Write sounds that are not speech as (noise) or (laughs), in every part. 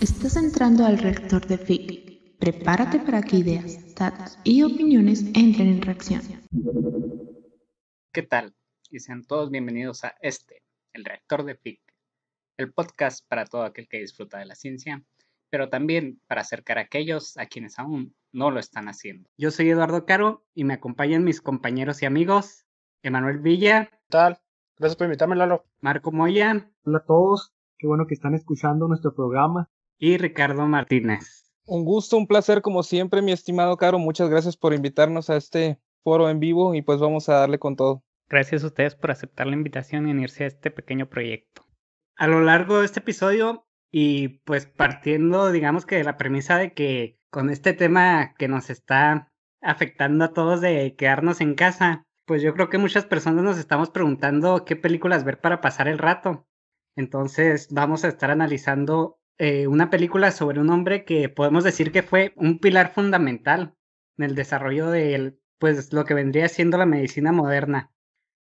Estás entrando al reactor de FIC. Prepárate para que ideas, datos y opiniones entren en reacción. ¿Qué tal? Y sean todos bienvenidos a este, el reactor de FIC, el podcast para todo aquel que disfruta de la ciencia, pero también para acercar a aquellos a quienes aún no lo están haciendo. Yo soy Eduardo Caro y me acompañan mis compañeros y amigos, Emanuel Villa. ¿Qué tal? Gracias por invitarme, Lalo. Marco Moyan. Hola a todos. Qué bueno que están escuchando nuestro programa y Ricardo Martínez. Un gusto, un placer como siempre, mi estimado Caro. Muchas gracias por invitarnos a este foro en vivo y pues vamos a darle con todo. Gracias a ustedes por aceptar la invitación y unirse a este pequeño proyecto. A lo largo de este episodio y pues partiendo, digamos que de la premisa de que con este tema que nos está afectando a todos de quedarnos en casa, pues yo creo que muchas personas nos estamos preguntando qué películas ver para pasar el rato. Entonces vamos a estar analizando eh, una película sobre un hombre que podemos decir que fue un pilar fundamental en el desarrollo de pues, lo que vendría siendo la medicina moderna.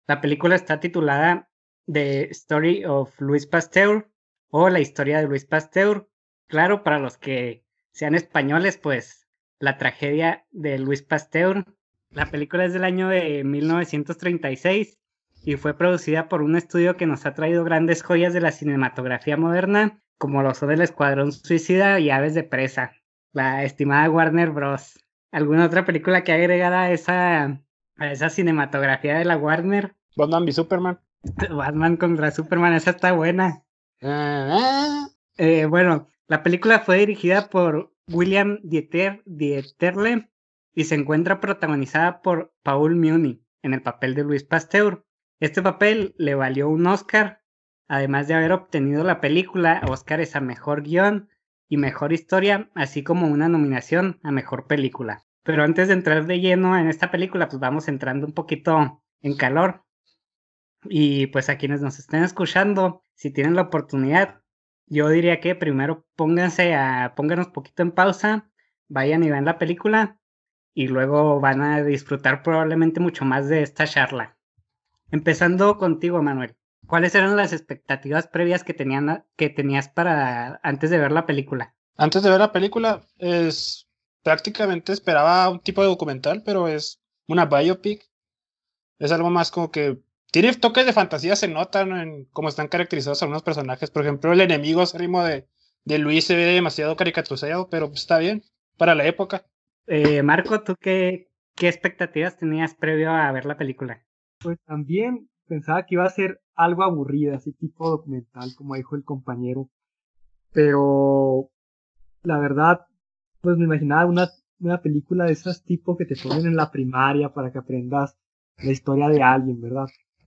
La película está titulada The Story of Louis Pasteur o La historia de Luis Pasteur. Claro, para los que sean españoles, pues la tragedia de Luis Pasteur. La película es del año de 1936 y fue producida por un estudio que nos ha traído grandes joyas de la cinematografía moderna como lo oso del escuadrón suicida y aves de presa, la estimada Warner Bros. ¿Alguna otra película que ha agregado esa, a esa cinematografía de la Warner? Batman v Superman. (laughs) Batman contra Superman, esa está buena. Eh, bueno, la película fue dirigida por William Dieterle y se encuentra protagonizada por Paul Muni en el papel de Luis Pasteur. Este papel le valió un Oscar además de haber obtenido la película Oscar a Mejor Guión y Mejor Historia, así como una nominación a Mejor Película. Pero antes de entrar de lleno en esta película, pues vamos entrando un poquito en calor. Y pues a quienes nos estén escuchando, si tienen la oportunidad, yo diría que primero pónganse a, pónganos poquito en pausa, vayan y vean la película y luego van a disfrutar probablemente mucho más de esta charla. Empezando contigo, Manuel. ¿Cuáles eran las expectativas previas que, tenían, que tenías para antes de ver la película? Antes de ver la película, es, prácticamente esperaba un tipo de documental, pero es una biopic. Es algo más como que tiene toques de fantasía, se notan en cómo están caracterizados algunos personajes. Por ejemplo, el enemigo acérrimo de, de Luis se ve demasiado caricaturizado, pero pues, está bien para la época. Eh, Marco, ¿tú qué, qué expectativas tenías previo a ver la película? Pues también Pensaba que iba a ser algo aburrido, así tipo documental, como dijo el compañero. Pero la verdad, pues me imaginaba una, película de esas tipo que te ponen en la primaria para que aprendas la historia de alguien, ¿verdad?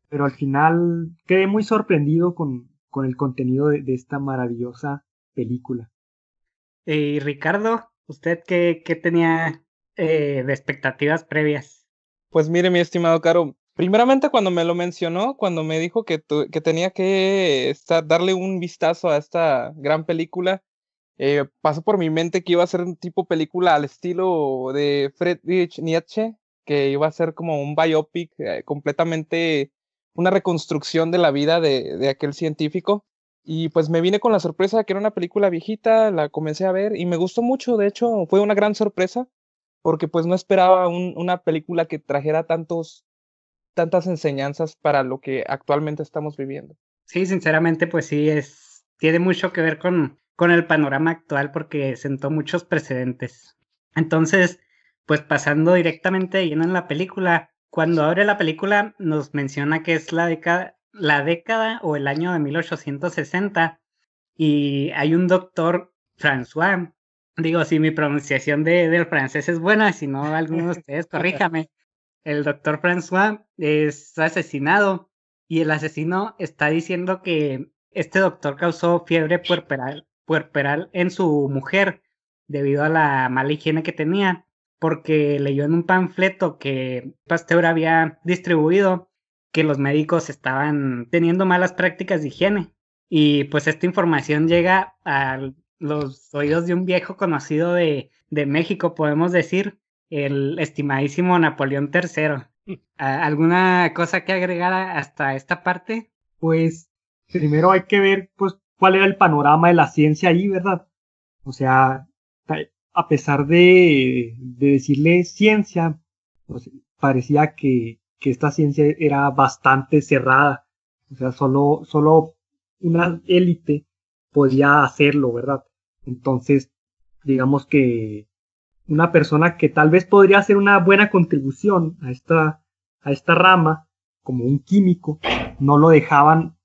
Pero al final quedé muy sorprendido con, con el contenido de, esta maravillosa película. Eh, y Ricardo, ¿usted qué, qué tenía eh, de expectativas previas? Pues mire, mi estimado Caro, Primeramente cuando me lo mencionó, cuando me dijo que, que tenía que darle un vistazo a esta gran película, eh, pasó por mi mente que iba a ser un tipo película al estilo de Friedrich Nietzsche, que iba a ser como un biopic eh, completamente una reconstrucción de la vida de, aquel científico. Y pues me vine con la sorpresa de que era una película viejita, la comencé a ver y me gustó mucho, de hecho fue una gran sorpresa, porque pues no esperaba una película que trajera tantos tantas enseñanzas para lo que actualmente estamos viviendo. Sí, sinceramente, pues sí, es, tiene mucho que ver con, con el panorama actual porque sentó muchos precedentes. Entonces, pues pasando directamente lleno en la película, cuando abre la película nos menciona que es la década, la década o el año de 1860 y hay un doctor François. Digo, si mi pronunciación de, del francés es buena, si no, alguno de (laughs) ustedes corríjame el doctor François es asesinado y el asesino está diciendo que este doctor causó fiebre puerperal, en su mujer debido a la mala higiene que tenía, porque leyó en un panfleto que Pasteur había distribuido que los médicos estaban teniendo malas prácticas de higiene. Y pues esta información llega a los oídos de un viejo conocido de México, podemos decir, el estimadísimo Napoleón III. (laughs) Ah, ¿Alguna cosa que agregar hasta esta parte? Pues primero hay que ver pues, cuál era el panorama de la ciencia ahí, ¿verdad? O sea, a pesar de, de decirle ciencia, pues, parecía que, que, esta ciencia era bastante cerrada. O sea, solo, solo una élite podía hacerlo, ¿verdad? Entonces, digamos que una persona que tal vez podría hacer una buena contribución a esta, a esta rama, como un químico, no lo dejaban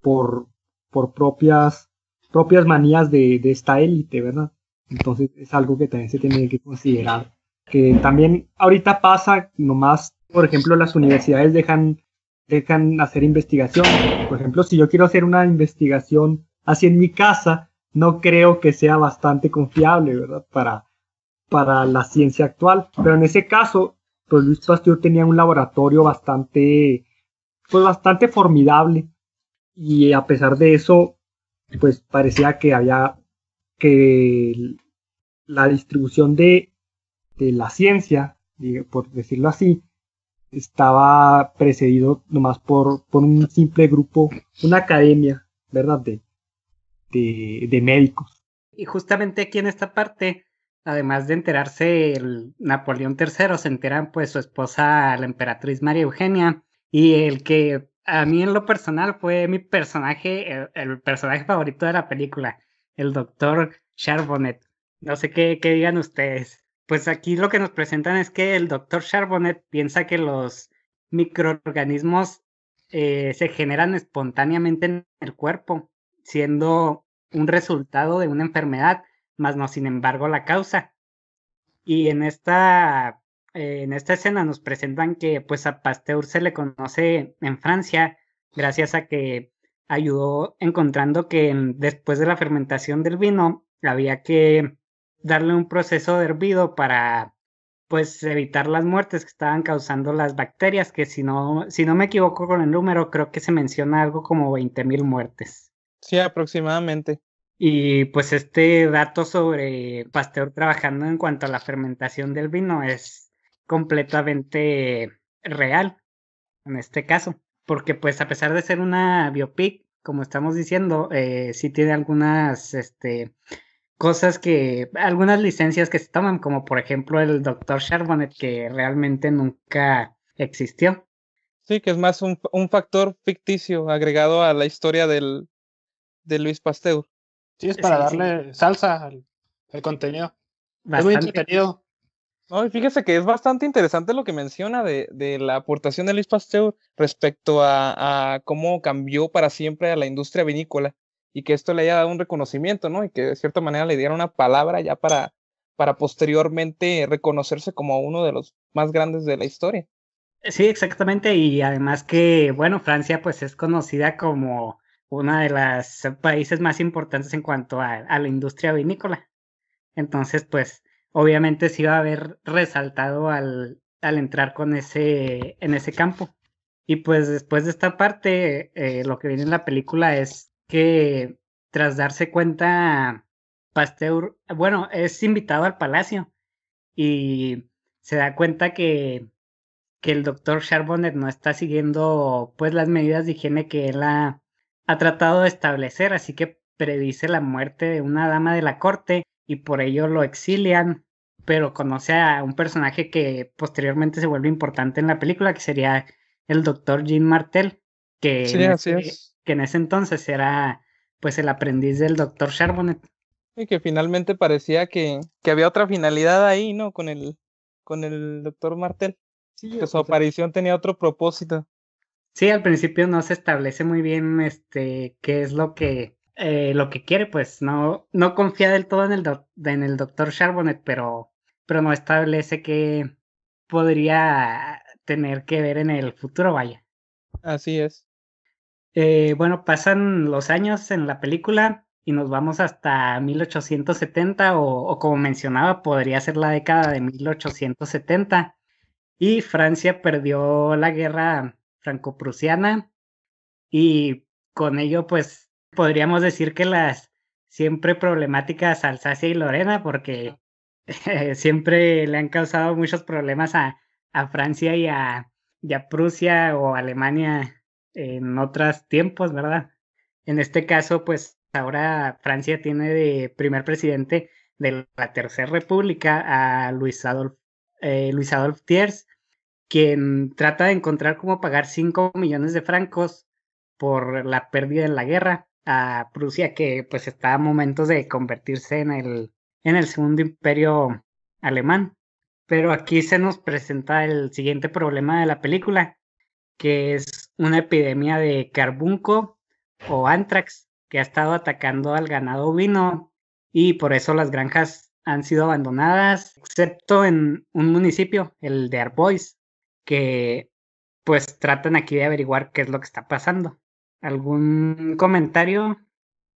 por, por propias, propias manías de, de esta élite, ¿verdad? Entonces es algo que también se tiene que considerar. Que también ahorita pasa, nomás, por ejemplo, las universidades dejan, dejan hacer investigación. Por ejemplo, si yo quiero hacer una investigación así en mi casa, no creo que sea bastante confiable, ¿verdad? Para, para la ciencia actual. Pero en ese caso, pues Luis Pasteur tenía un laboratorio bastante, pues bastante formidable. Y a pesar de eso, pues parecía que había que la distribución de, de la ciencia, por decirlo así, estaba precedido nomás por, por un simple grupo, una academia, ¿verdad? De, de, de médicos. Y justamente aquí en esta parte además de enterarse el Napoleón III, se enteran pues su esposa, la emperatriz María Eugenia, y el que a mí en lo personal fue mi personaje, el, personaje favorito de la película, el doctor Charbonnet. No sé qué, digan ustedes. Pues aquí lo que nos presentan es que el doctor Charbonnet piensa que los microorganismos eh, se generan espontáneamente en el cuerpo, siendo un resultado de una enfermedad más no sin embargo la causa. Y en esta, eh, en esta escena nos presentan que pues a Pasteur se le conoce en Francia gracias a que ayudó encontrando que después de la fermentación del vino había que darle un proceso de hervido para pues evitar las muertes que estaban causando las bacterias, que si no, si no me equivoco con el número, creo que se menciona algo como 20.000 muertes. Sí, aproximadamente. Y pues este dato sobre Pasteur trabajando en cuanto a la fermentación del vino es completamente real en este caso, porque pues a pesar de ser una biopic, como estamos diciendo, eh, sí tiene algunas este, cosas que, algunas licencias que se toman, como por ejemplo el doctor Charbonnet, que realmente nunca existió. Sí, que es más un, un factor ficticio agregado a la historia del, de Luis Pasteur. Sí, es para darle salsa al, contenido. Es muy entretenido. No, fíjese que es bastante interesante lo que menciona de, de la aportación de Luis Pasteur respecto a, a, cómo cambió para siempre a la industria vinícola y que esto le haya dado un reconocimiento, ¿no? Y que de cierta manera le diera una palabra ya para, para posteriormente reconocerse como uno de los más grandes de la historia. Sí, exactamente. Y además que, bueno, Francia pues es conocida como una de los países más importantes en cuanto a, la industria vinícola. Entonces, pues, obviamente sí va a haber resaltado al, al entrar con ese, en ese campo. Y pues después de esta parte, eh, lo que viene en la película es que tras darse cuenta, Pasteur, bueno, es invitado al palacio y se da cuenta que, que el doctor Charbonnet no está siguiendo pues las medidas de higiene que él ha, ha tratado de establecer, así que predice la muerte de una dama de la corte y por ello lo exilian, pero conoce a un personaje que posteriormente se vuelve importante en la película, que sería el doctor Jean Martel, que, en, ese, que en ese entonces era pues el aprendiz del doctor Charbonnet. Y que finalmente parecía que, que había otra finalidad ahí, ¿no? Con el, con el doctor Martel. que su aparición tenía otro propósito. Sí, al principio no se establece muy bien este qué es lo que eh, lo que quiere, pues no no confía del todo en el en el doctor Charbonnet, pero pero no establece que podría tener que ver en el futuro, vaya. Así es. Eh, bueno, pasan los años en la película y nos vamos hasta 1870 o, o como mencionaba, podría ser la década de 1870 y Francia perdió la guerra franco-prusiana y con ello pues podríamos decir que las siempre problemáticas Alsacia y Lorena porque (laughs) siempre le han causado muchos problemas a, Francia y a, Prusia o Alemania en otros tiempos, ¿verdad? En este caso, pues ahora Francia tiene de primer presidente de la Tercera República a Luis Adolf, eh, Luis Adolf Thiers, quien trata de encontrar cómo pagar 5 millones de francos por la pérdida en la guerra a Prusia, que pues está a momentos de convertirse en el, segundo imperio alemán. Pero aquí se nos presenta el siguiente problema de la película, que es una epidemia de carbunco o antrax que ha estado atacando al ganado ovino y por eso las granjas han sido abandonadas, excepto en un municipio, el de Arbois, que pues tratan aquí de averiguar qué es lo que está pasando. ¿Algún comentario?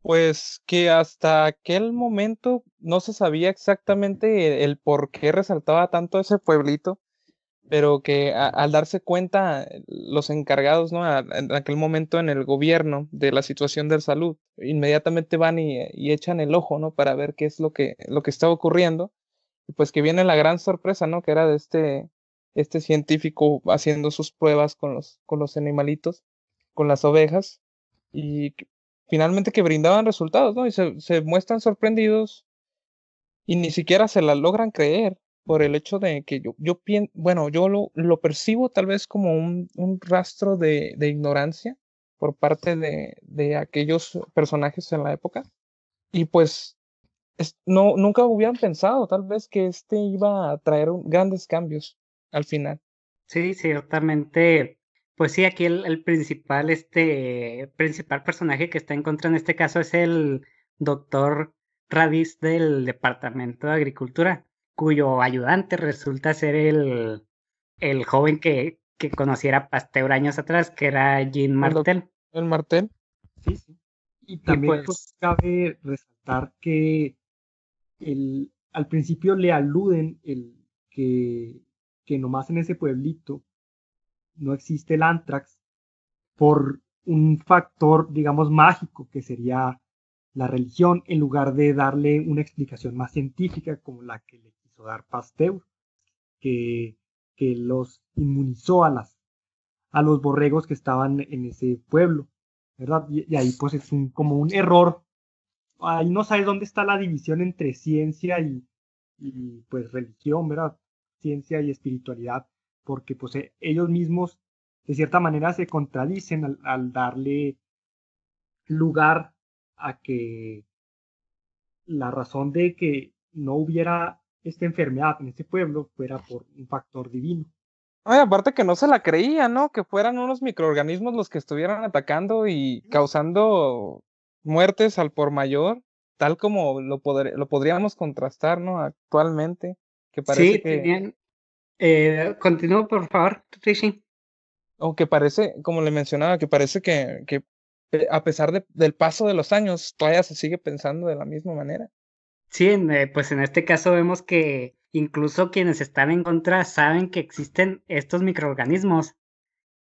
Pues que hasta aquel momento no se sabía exactamente el, por qué resaltaba tanto ese pueblito, pero que al darse cuenta los encargados, ¿no? en aquel momento en el gobierno de la situación de salud, inmediatamente van y, echan el ojo, ¿no? Para ver qué es lo que, lo que está ocurriendo. Y pues que viene la gran sorpresa, ¿no? Que era de este, este científico haciendo sus pruebas con los, con los animalitos, con las ovejas, y finalmente que brindaban resultados, ¿no? Y se, muestran sorprendidos y ni siquiera se la logran creer por el hecho de que yo, yo pienso, bueno, yo lo, lo, percibo tal vez como un, rastro de, ignorancia por parte de, de, aquellos personajes en la época. Y pues no, nunca hubieran pensado tal vez que este iba a traer grandes cambios al final. Sí, ciertamente. Pues sí, aquí el, el principal, este, principal personaje que está en contra en este caso es el doctor Radis del Departamento de Agricultura, cuyo ayudante resulta ser el, el joven que, que conociera Pasteur años atrás, que era Jean Martel. El, Martel. Sí, sí. Y también pues pues, cabe resaltar que el, al principio le aluden el que que nomás en ese pueblito no existe el antrax por un factor, digamos, mágico que sería la religión en lugar de darle una explicación más científica como la que le quiso dar Pasteur, que, los inmunizó a, las, a los borregos que estaban en ese pueblo, ¿verdad? Y, ahí pues es un, como un error, ahí no sabes dónde está la división entre ciencia y, y pues religión, ¿verdad? ciencia y espiritualidad, porque pues e, ellos mismos de cierta manera se contradicen al, darle lugar a que la razón de que no hubiera esta enfermedad en este pueblo fuera por un factor divino. Ay, aparte que no se la creía, ¿no? Que fueran unos microorganismos los que estuvieran atacando y causando muertes al por mayor, tal como lo, lo podríamos contrastar, ¿no? Actualmente sí, que... bien. Eh, continúo, por favor, sí. O que parece, como le mencionaba, que parece que, que eh, a pesar del paso de los años, todavía se sigue pensando de la misma manera. Sí, eh, pues en este caso vemos que incluso quienes están en contra saben que existen estos microorganismos,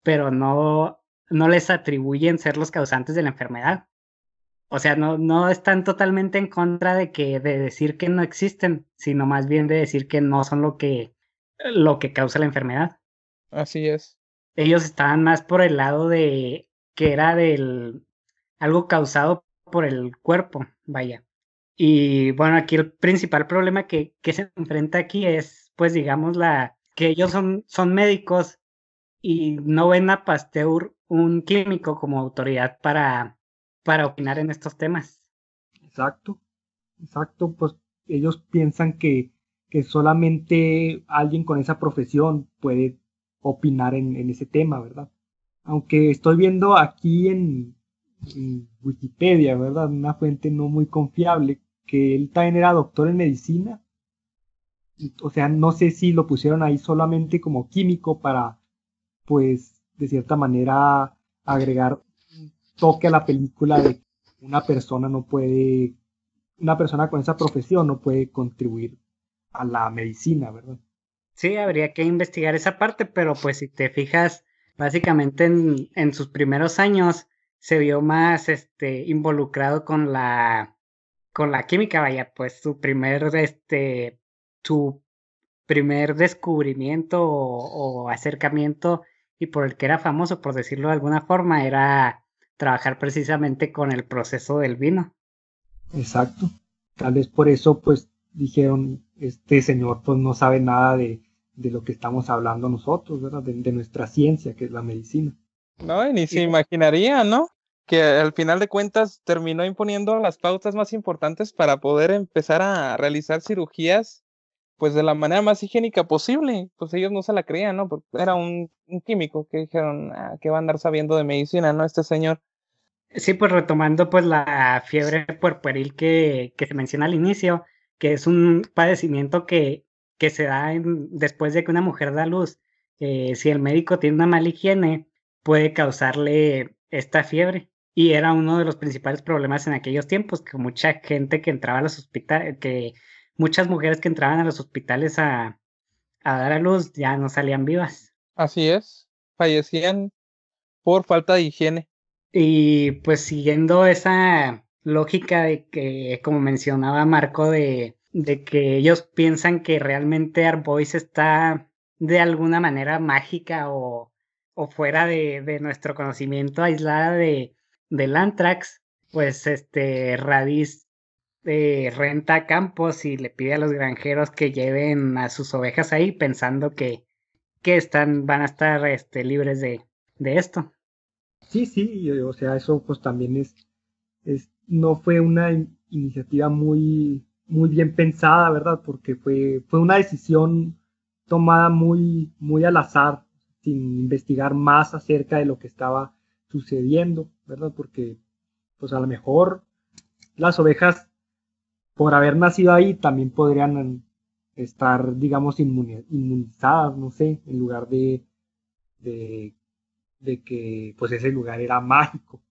pero no, no les atribuyen ser los causantes de la enfermedad o sea, no, no están totalmente en contra de que de decir que no existen, sino más bien de decir que no son lo que lo que causa la enfermedad. Así es. Ellos estaban más por el lado de que era del algo causado por el cuerpo, vaya. Y bueno, aquí el principal problema que, que se enfrenta aquí es, pues digamos, la que ellos son, son médicos y no ven a Pasteur un químico como autoridad para para opinar en estos temas. Exacto, exacto, pues ellos piensan que, solamente alguien con esa profesión puede opinar en, ese tema, ¿verdad? Aunque estoy viendo aquí en, en, Wikipedia, ¿verdad? Una fuente no muy confiable, que él también era doctor en medicina. O sea, no sé si lo pusieron ahí solamente como químico para, pues, de cierta manera, agregar toque a la película de una persona no puede, una persona con esa profesión no puede contribuir a la medicina, ¿verdad? Sí, habría que investigar esa parte, pero pues si te fijas, básicamente en, en sus primeros años se vio más este, involucrado con la, con la química, vaya, pues su primer, este, su primer descubrimiento o acercamiento y por el que era famoso, por decirlo de alguna forma, era trabajar precisamente con el proceso del vino. Exacto. Tal vez por eso, pues, dijeron, este señor, pues, no sabe nada de, lo que estamos hablando nosotros, ¿verdad? De, de, nuestra ciencia, que es la medicina. No, ni se imaginaría, ¿no? Que al final de cuentas terminó imponiendo las pautas más importantes para poder empezar a realizar cirugías pues de la manera más higiénica posible. Pues ellos no se la creían, ¿no? Porque era un, un, químico que dijeron, ah, que va a andar sabiendo de medicina, ¿no? Este señor. Sí, pues retomando pues la fiebre puerperil que, que se menciona al inicio, que es un padecimiento que, que se da después de que una mujer da luz. Eh, si el médico tiene una mala higiene, puede causarle esta fiebre. Y era uno de los principales problemas en aquellos tiempos, que mucha gente que entraba a los hospitales, que muchas mujeres que entraban a los hospitales a, dar a luz ya no salían vivas. Así es, fallecían por falta de higiene. Y pues siguiendo esa lógica de que, como mencionaba Marco, de, que ellos piensan que realmente Arbois está de alguna manera mágica o, fuera de, nuestro conocimiento, aislada de, del Antrax, pues este Radis eh, renta campos y le pide a los granjeros que lleven a sus ovejas ahí pensando que, están, van a estar este, libres de, esto. Sí, sí, o sea, eso pues también es, es no fue una iniciativa muy, muy bien pensada, ¿verdad? Porque fue, fue una decisión tomada muy, muy al azar, sin investigar más acerca de lo que estaba sucediendo, ¿verdad? Porque pues a lo mejor las ovejas por haber nacido ahí también podrían eh, estar, digamos, inmunizadas, no sé, en lugar de, de, que pues ese lugar era mágico.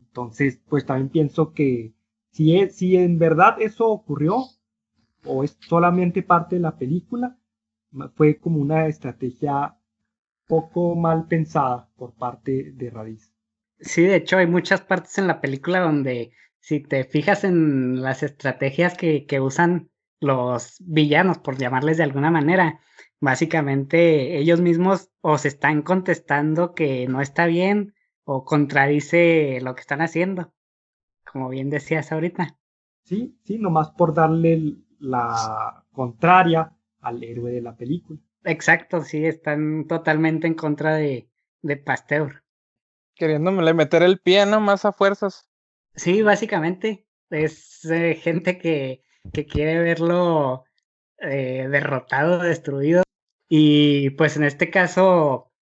Entonces, pues también pienso que si, e, si en verdad eso ocurrió, o es solamente parte de la película, fue como una estrategia poco mal pensada por parte de Radiz. Sí, de hecho hay muchas partes en la película donde si te fijas en las estrategias que, que, usan los villanos, por llamarles de alguna manera, básicamente ellos mismos o se están contestando que no está bien o contradice lo que están haciendo, como bien decías ahorita. Sí, sí, nomás por darle la contraria al héroe de la película. Exacto, sí, están totalmente en contra de, de Pasteur. Queriéndome meter el pie nomás a fuerzas. Sí, básicamente es eh, gente que, que, quiere verlo eh, derrotado, destruido. Y pues en este caso,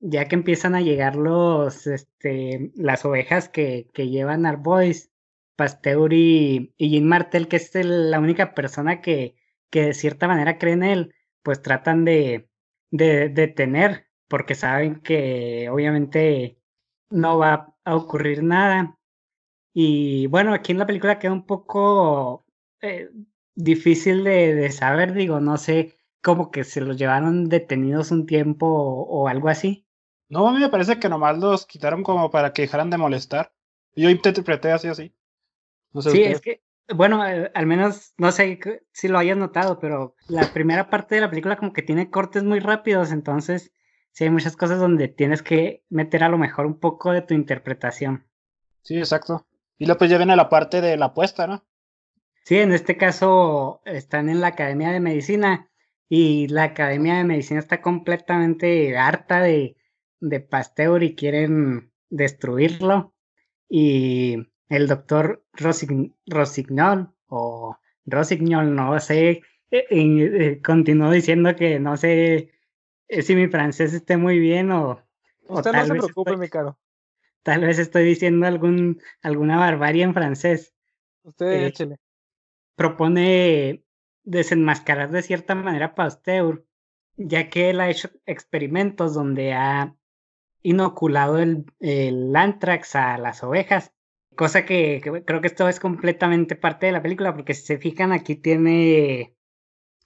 ya que empiezan a llegar los, este, las ovejas que, que llevan Arbois, Pasteur y, y Jean Martel, que es la única persona que, que de cierta manera cree en él, pues tratan de, de, de porque saben que obviamente no va a ocurrir nada y bueno, aquí en la película queda un poco eh, difícil de, saber, digo, no sé, como que se los llevaron detenidos un tiempo o, algo así. No, a mí me parece que nomás los quitaron como para que dejaran de molestar. Yo interpreté así, así. sí, es que, bueno, al menos no sé si lo hayas notado, pero la primera parte de la película como que tiene cortes muy rápidos, entonces sí hay muchas cosas donde tienes que meter a lo mejor un poco de tu interpretación. Sí, exacto. Y después pues, ya viene la parte de la apuesta, ¿no? Sí, en este caso están en la Academia de Medicina y la Academia de Medicina está completamente harta de, Pasteur y quieren destruirlo. Y el doctor Rosignol o Rosignol, no sé, e, e, e, continuó diciendo que no sé eh, si mi francés esté muy bien o... Usted no se preocupe, mi caro. Tal vez estoy diciendo algún, alguna barbarie en francés. Usted eh, Propone desenmascarar de cierta manera Pasteur, ya que él ha hecho experimentos donde ha inoculado el, el a las ovejas, cosa que, creo que esto es completamente parte de la película, porque si se fijan aquí tiene,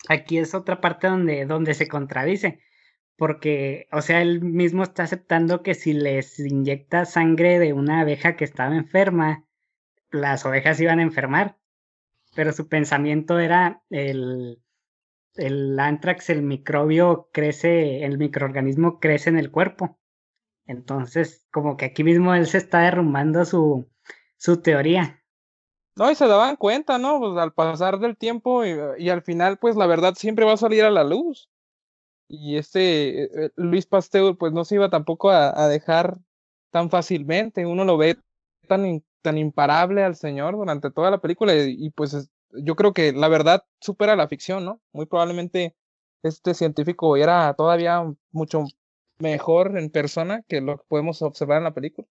aquí es otra parte donde, donde se contradice, porque, o sea, él mismo está aceptando que si les inyecta sangre de una abeja que estaba enferma, las ovejas iban a enfermar. Pero su pensamiento era el, el antrax, el microbio crece, el microorganismo crece en el cuerpo. Entonces, como que aquí mismo él se está derrumbando su, su teoría. No, y se daban cuenta, ¿no? Pues, al pasar del tiempo y al final, pues la verdad siempre va a salir a la luz y este eh, eh, Luis Pasteur pues no se iba tampoco a, dejar tan fácilmente, uno lo ve tan, tan imparable al señor durante toda la película y, pues yo creo que la verdad supera la ficción, ¿no? Muy probablemente este científico era todavía mucho mejor en persona que lo que podemos observar en la película.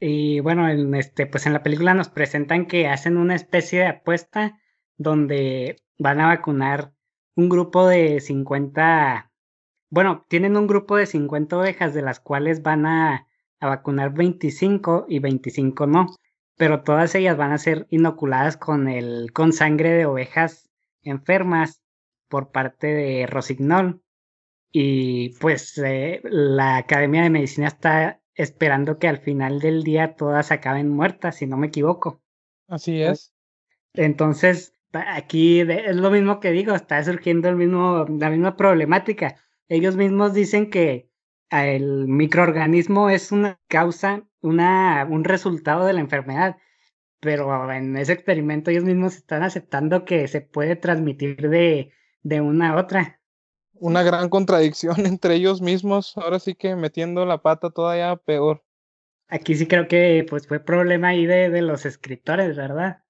Y bueno, en este, pues en la película nos presentan que hacen una especie de apuesta donde van a vacunar un grupo de 50 bueno, tienen un grupo de 50 ovejas de las cuales van a, vacunar 25 y 25 no, pero todas ellas van a ser inoculadas con, el, con sangre de ovejas enfermas por parte de Rosignol. Y pues eh, la Academia de Medicina está esperando que al final del día todas acaben muertas, si no me equivoco. Así es. Entonces, aquí es lo mismo que digo, está surgiendo el mismo, la misma problemática ellos mismos dicen que ah, el microorganismo es una causa, una, un resultado de la enfermedad, pero en ese experimento ellos mismos están aceptando que se puede transmitir de, de una a otra. Una gran contradicción (laughs) entre ellos mismos, ahora sí que metiendo la pata todavía peor. Aquí sí creo que pues fue problema ahí de, de los escritores, ¿verdad?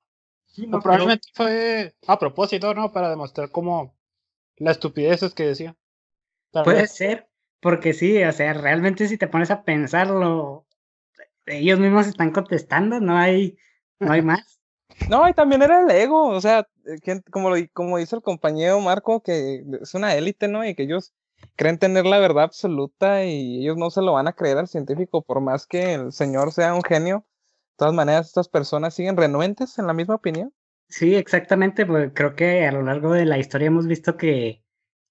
Sí, probablemente fue a propósito, ¿no? Para demostrar cómo la estupidez es que decía. Puede ser, porque sí, o sea, realmente si te pones a pensarlo, ellos mismos están contestando, no hay, no hay (laughs) más. No, y también era el ego, o sea, eh, como, como dice el compañero Marco, que es una élite, ¿no? Y que ellos creen tener la verdad absoluta y ellos no se lo van a creer al científico, por más que el señor sea un genio. De todas maneras, estas personas siguen renuentes en la misma opinión. Sí, exactamente, porque creo que a lo largo de la historia hemos visto que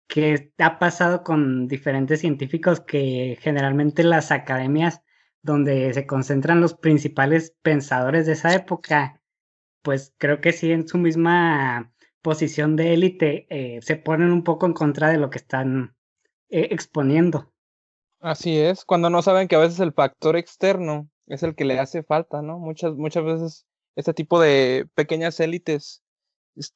que ha pasado con diferentes científicos que generalmente las academias donde se concentran los principales pensadores de esa época, pues creo que sí en su misma posición de élite eh, se ponen un poco en contra de lo que están eh, exponiendo. Así es, cuando no saben que a veces el factor externo es el que le hace falta, ¿no? Muchas, muchas veces este tipo de pequeñas élites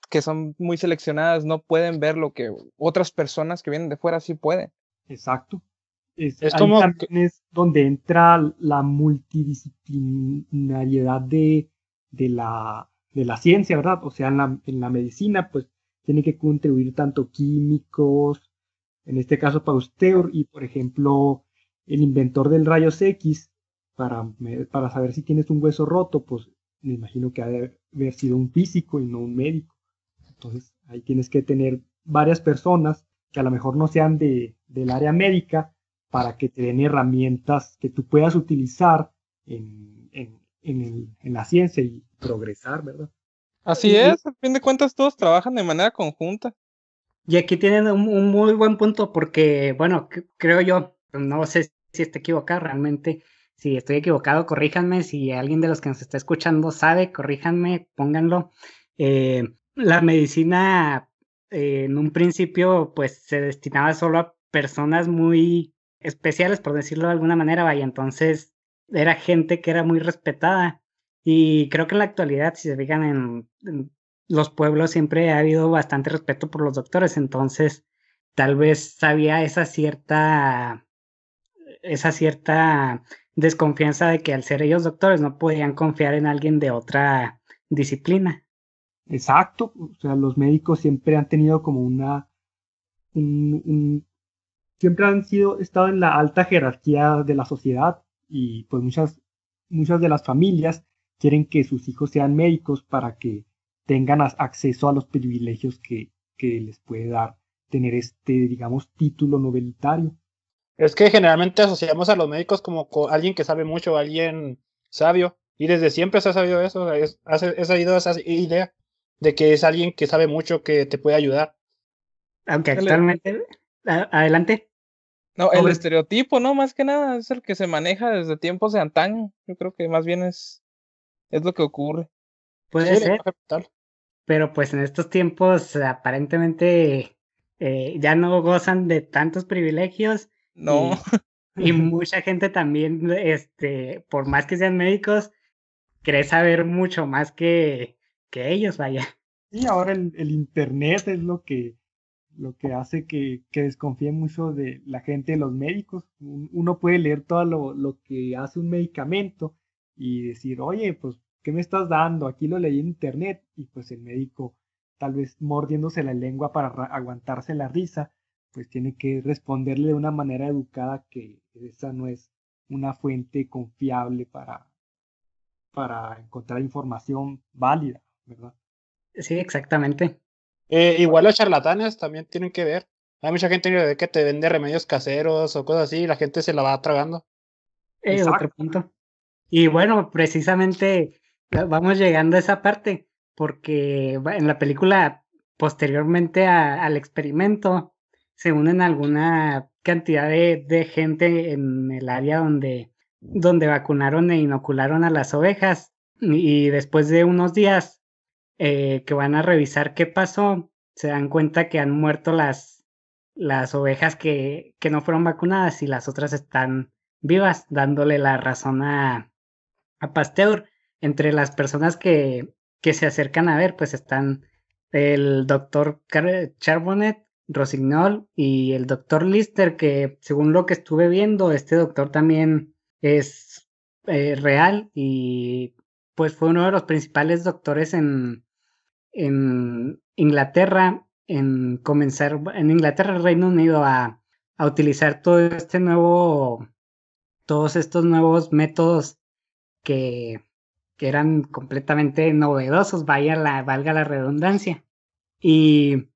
que son muy seleccionadas no pueden ver lo que otras personas que vienen de fuera sí pueden. Exacto. Es, es es donde entra la multidisciplinariedad de, de, la, de la ciencia, ¿verdad? O sea, en la, en la medicina, pues tiene que contribuir tanto químicos, en este caso Pasteur, y por ejemplo, el inventor del rayos X, para, para saber si tienes un hueso roto, pues me imagino que ha de haber sido un físico y no un médico. Entonces ahí tienes que tener varias personas que a lo mejor no sean de, del área médica para que te den herramientas que tú puedas utilizar en, en, en, la ciencia y progresar, ¿verdad? Así es, a fin de cuentas todos trabajan de manera conjunta. Y aquí tienen un, un muy buen punto porque, bueno, creo yo, no sé si está equivocado realmente, si estoy equivocado, corríjanme. Si alguien de los que nos está escuchando sabe, corríjanme, pónganlo. Eh, la medicina eh, en un principio pues se destinaba solo a personas muy especiales, por decirlo de alguna manera, vaya, entonces era gente que era muy respetada. Y creo que en la actualidad, si se fijan en, en los pueblos, siempre ha habido bastante respeto por los doctores, entonces tal vez había esa cierta, esa cierta desconfianza de que al ser ellos doctores no podían confiar en alguien de otra disciplina. Exacto, o sea, los médicos siempre han tenido como una... siempre han sido, estado en la alta jerarquía de la sociedad y pues muchas, muchas de las familias quieren que sus hijos sean médicos para que tengan acceso a los privilegios que, que les puede dar tener este, digamos, título nobilitario. Es que generalmente asociamos a los médicos como alguien que sabe mucho, alguien sabio. Y desde siempre se ha sabido eso, he ha sabido esa idea de que es alguien que sabe mucho, que te puede ayudar. Aunque actualmente... Adelante. No, el estereotipo, ¿no? Más que nada es el que se maneja desde tiempos de antaño. Yo creo que más bien es, es lo que ocurre. Puede ser. Pero pues en estos tiempos aparentemente eh, ya no gozan de tantos privilegios no. Y, mucha gente también, este, por más que sean médicos, cree saber mucho más que, que ellos, vaya. Y ahora el, el Internet es lo que, lo que hace que, que desconfíe mucho de la gente, de los médicos. Uno puede leer todo lo, lo, que hace un medicamento y decir, oye, pues, ¿qué me estás dando? Aquí lo leí en Internet y pues el médico tal vez mordiéndose la lengua para aguantarse la risa pues tiene que responderle de una manera educada que esa no es una fuente confiable para, para encontrar información válida, ¿verdad? Sí, exactamente. Eh, igual los charlatanes también tienen que ver. Hay mucha gente que te vende remedios caseros o cosas así y la gente se la va tragando. Eh, punto. Y bueno, precisamente vamos llegando a esa parte porque en la película posteriormente al experimento se unen alguna cantidad de, gente en el área donde, donde vacunaron e inocularon a las ovejas y después de unos días eh, que van a revisar qué pasó, se dan cuenta que han muerto las, las ovejas que, no fueron vacunadas y las otras están vivas, dándole la razón a, Pasteur. Entre las personas que, que se acercan a ver, pues están el doctor Charbonnet, Rosignol y el doctor Lister, que según lo que estuve viendo, este doctor también es eh, real y pues fue uno de los principales doctores en, en Inglaterra, en comenzar en Inglaterra, Reino Unido, a, utilizar todo este nuevo, todos estos nuevos métodos que, que eran completamente novedosos, vaya la, valga la redundancia. Y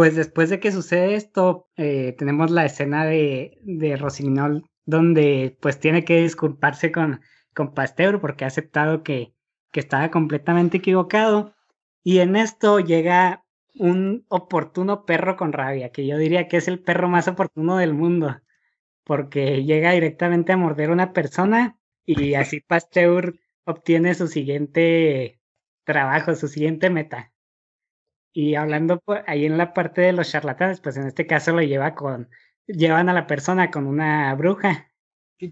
pues después de que sucede esto, eh, tenemos la escena de, de Rosignol donde pues tiene que disculparse con, con Pasteur porque ha aceptado que, que estaba completamente equivocado. Y en esto llega un oportuno perro con rabia, que yo diría que es el perro más oportuno del mundo, porque llega directamente a morder a una persona y así (laughs) Pasteur obtiene su siguiente trabajo, su siguiente meta. Y hablando pues, ahí en la parte de los charlatanes, pues en este caso lo lleva con, llevan a la persona con una bruja.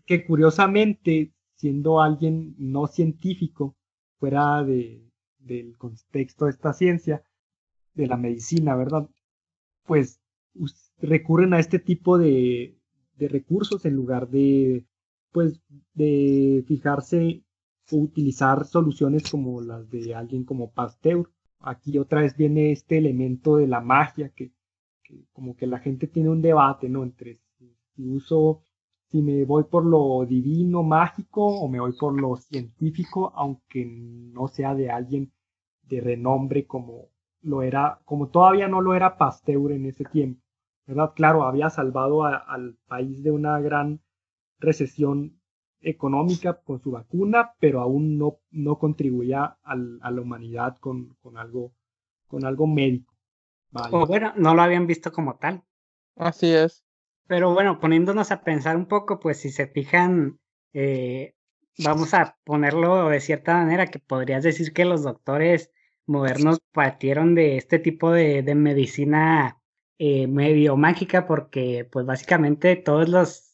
Que, curiosamente, siendo alguien no científico, fuera de, del contexto de esta ciencia, de la medicina, ¿verdad? Pues recurren a este tipo de, de recursos en lugar de, pues, de fijarse o utilizar soluciones como las de alguien como Pasteur, aquí otra vez viene este elemento de la magia, que, como que la gente tiene un debate, ¿no? Entre si, uso, si me voy por lo divino, mágico, o me voy por lo científico, aunque no sea de alguien de renombre como lo era, como todavía no lo era Pasteur en ese tiempo, ¿verdad? Claro, había salvado al país de una gran recesión económica con su vacuna, pero aún no, no contribuía a la humanidad con, algo, con algo médico. O bueno, no lo habían visto como tal. Así es. Pero bueno, poniéndonos a pensar un poco, pues si se fijan, eh, vamos a ponerlo de cierta manera, que podrías decir que los doctores modernos partieron de este tipo de, medicina eh, medio mágica, porque pues básicamente todos los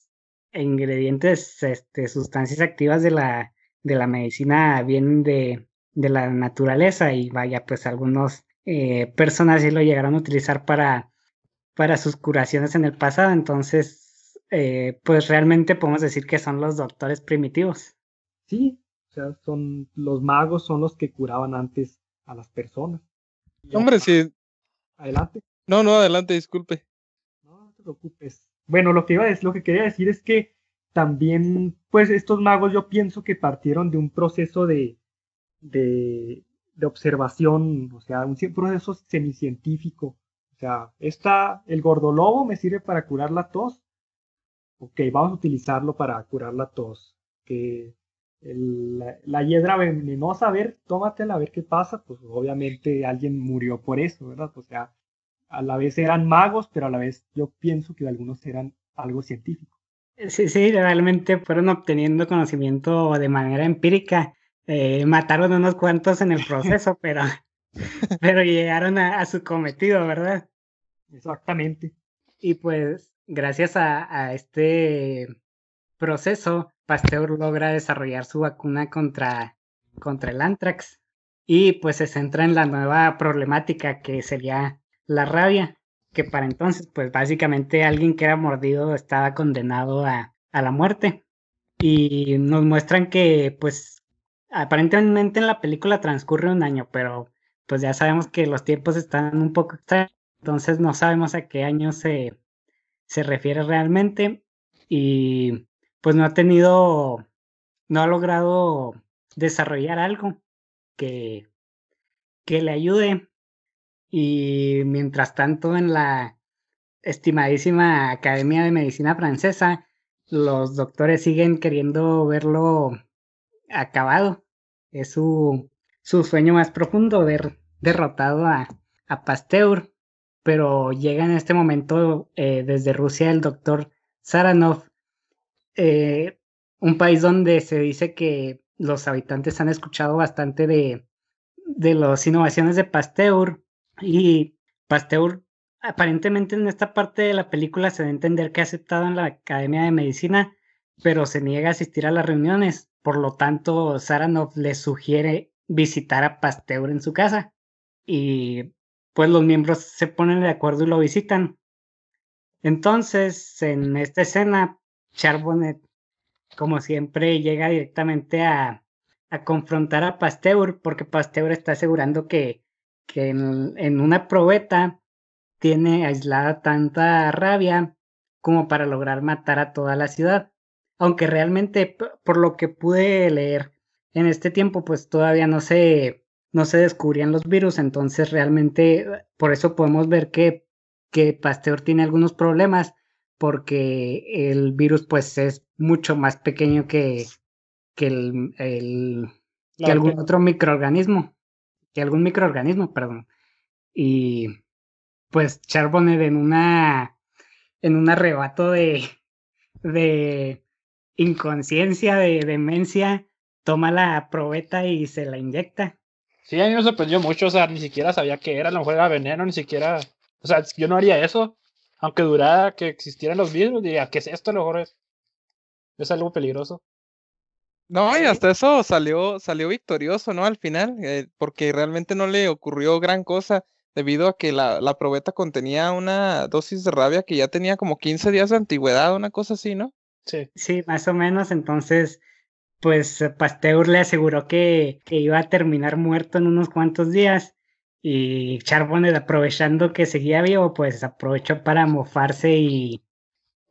e ingredientes, este, sustancias activas de la, de la medicina vienen de, la naturaleza y vaya, pues algunos eh, personas sí lo llegaron a utilizar para, para sus curaciones en el pasado, entonces, eh, pues realmente podemos decir que son los doctores primitivos. Sí, o sea, son los magos son los que curaban antes a las personas. Hombre, sí. Adelante. No, no, adelante, disculpe. no te preocupes. Bueno, lo que, iba es, lo que quería decir es que también, pues estos magos yo pienso que partieron de un proceso de, de, de observación, o sea, un proceso semicientífico. O sea, el gordolobo me sirve para curar la tos. Ok, vamos a utilizarlo para curar la tos. Que la, la, hiedra venenosa, a ver, tómatela, a ver qué pasa. Pues obviamente alguien murió por eso, ¿verdad? O sea, a la vez eran magos, pero a la vez yo pienso que algunos eran algo científico. Sí, sí, realmente fueron obteniendo conocimiento de manera empírica. Eh, mataron unos cuantos en el (laughs) proceso, pero, pero llegaron a, su cometido, ¿verdad? Exactamente. Y pues gracias a, este proceso, Pasteur logra desarrollar su vacuna contra, contra el antrax y pues se centra en la nueva problemática que sería la rabia, que para entonces, pues básicamente alguien que era mordido estaba condenado a, a la muerte. Y nos muestran que, pues, aparentemente en la película transcurre un año, pero pues ya sabemos que los tiempos están un poco extraños, entonces no sabemos a qué año se, se refiere realmente. Y pues no ha tenido, no ha logrado desarrollar algo que, que le ayude y mientras tanto, en la estimadísima Academia de Medicina Francesa, los doctores siguen queriendo verlo acabado. Es su, sueño más profundo, ver derrotado a, Pasteur. Pero llega en este momento eh, desde Rusia el doctor Saranov, eh, un país donde se dice que los habitantes han escuchado bastante de las innovaciones de Pasteur y Pasteur, pues, aparentemente en esta parte de la película se da a entender que ha aceptado en la Academia de Medicina, pero se niega a asistir a las reuniones. Por lo tanto, Saranov le sugiere visitar a Pasteur en su casa. Y pues los miembros se ponen de acuerdo y lo visitan. Entonces, en esta escena, Charbonnet, como siempre, llega directamente a confrontar a Pasteur porque Pasteur está asegurando que que en, una probeta tiene aislada tanta rabia como para lograr matar a toda la ciudad. Aunque realmente, por lo que pude leer en este tiempo, pues todavía no se, no se descubrían los virus, entonces realmente por eso podemos ver que, que Pasteur tiene algunos problemas, porque el virus pues es mucho más pequeño que, que, el, que algún otro microorganismo que algún microorganismo, perdón. Y pues Charbonnet en una en un arrebato de, de inconsciencia, de demencia, toma la probeta y se la inyecta. Sí, a mí me sorprendió mucho, o sea, ni siquiera sabía qué era, a lo mejor era veneno, ni siquiera, o sea, yo no haría eso, aunque durara que existieran los mismos, diría, ¿qué es esto? A lo mejor es algo peligroso. No, y hasta eso salió, salió victorioso, ¿no? Al final, eh, porque realmente no le ocurrió gran cosa debido a que la, probeta contenía una dosis de rabia que ya tenía como 15 días de antigüedad, una cosa así, ¿no? Sí. Sí, más o menos. Entonces, pues eh, Pasteur le aseguró que, iba a terminar muerto en unos cuantos días. Y Charbonnet, aprovechando que seguía vivo, pues aprovechó para mofarse y,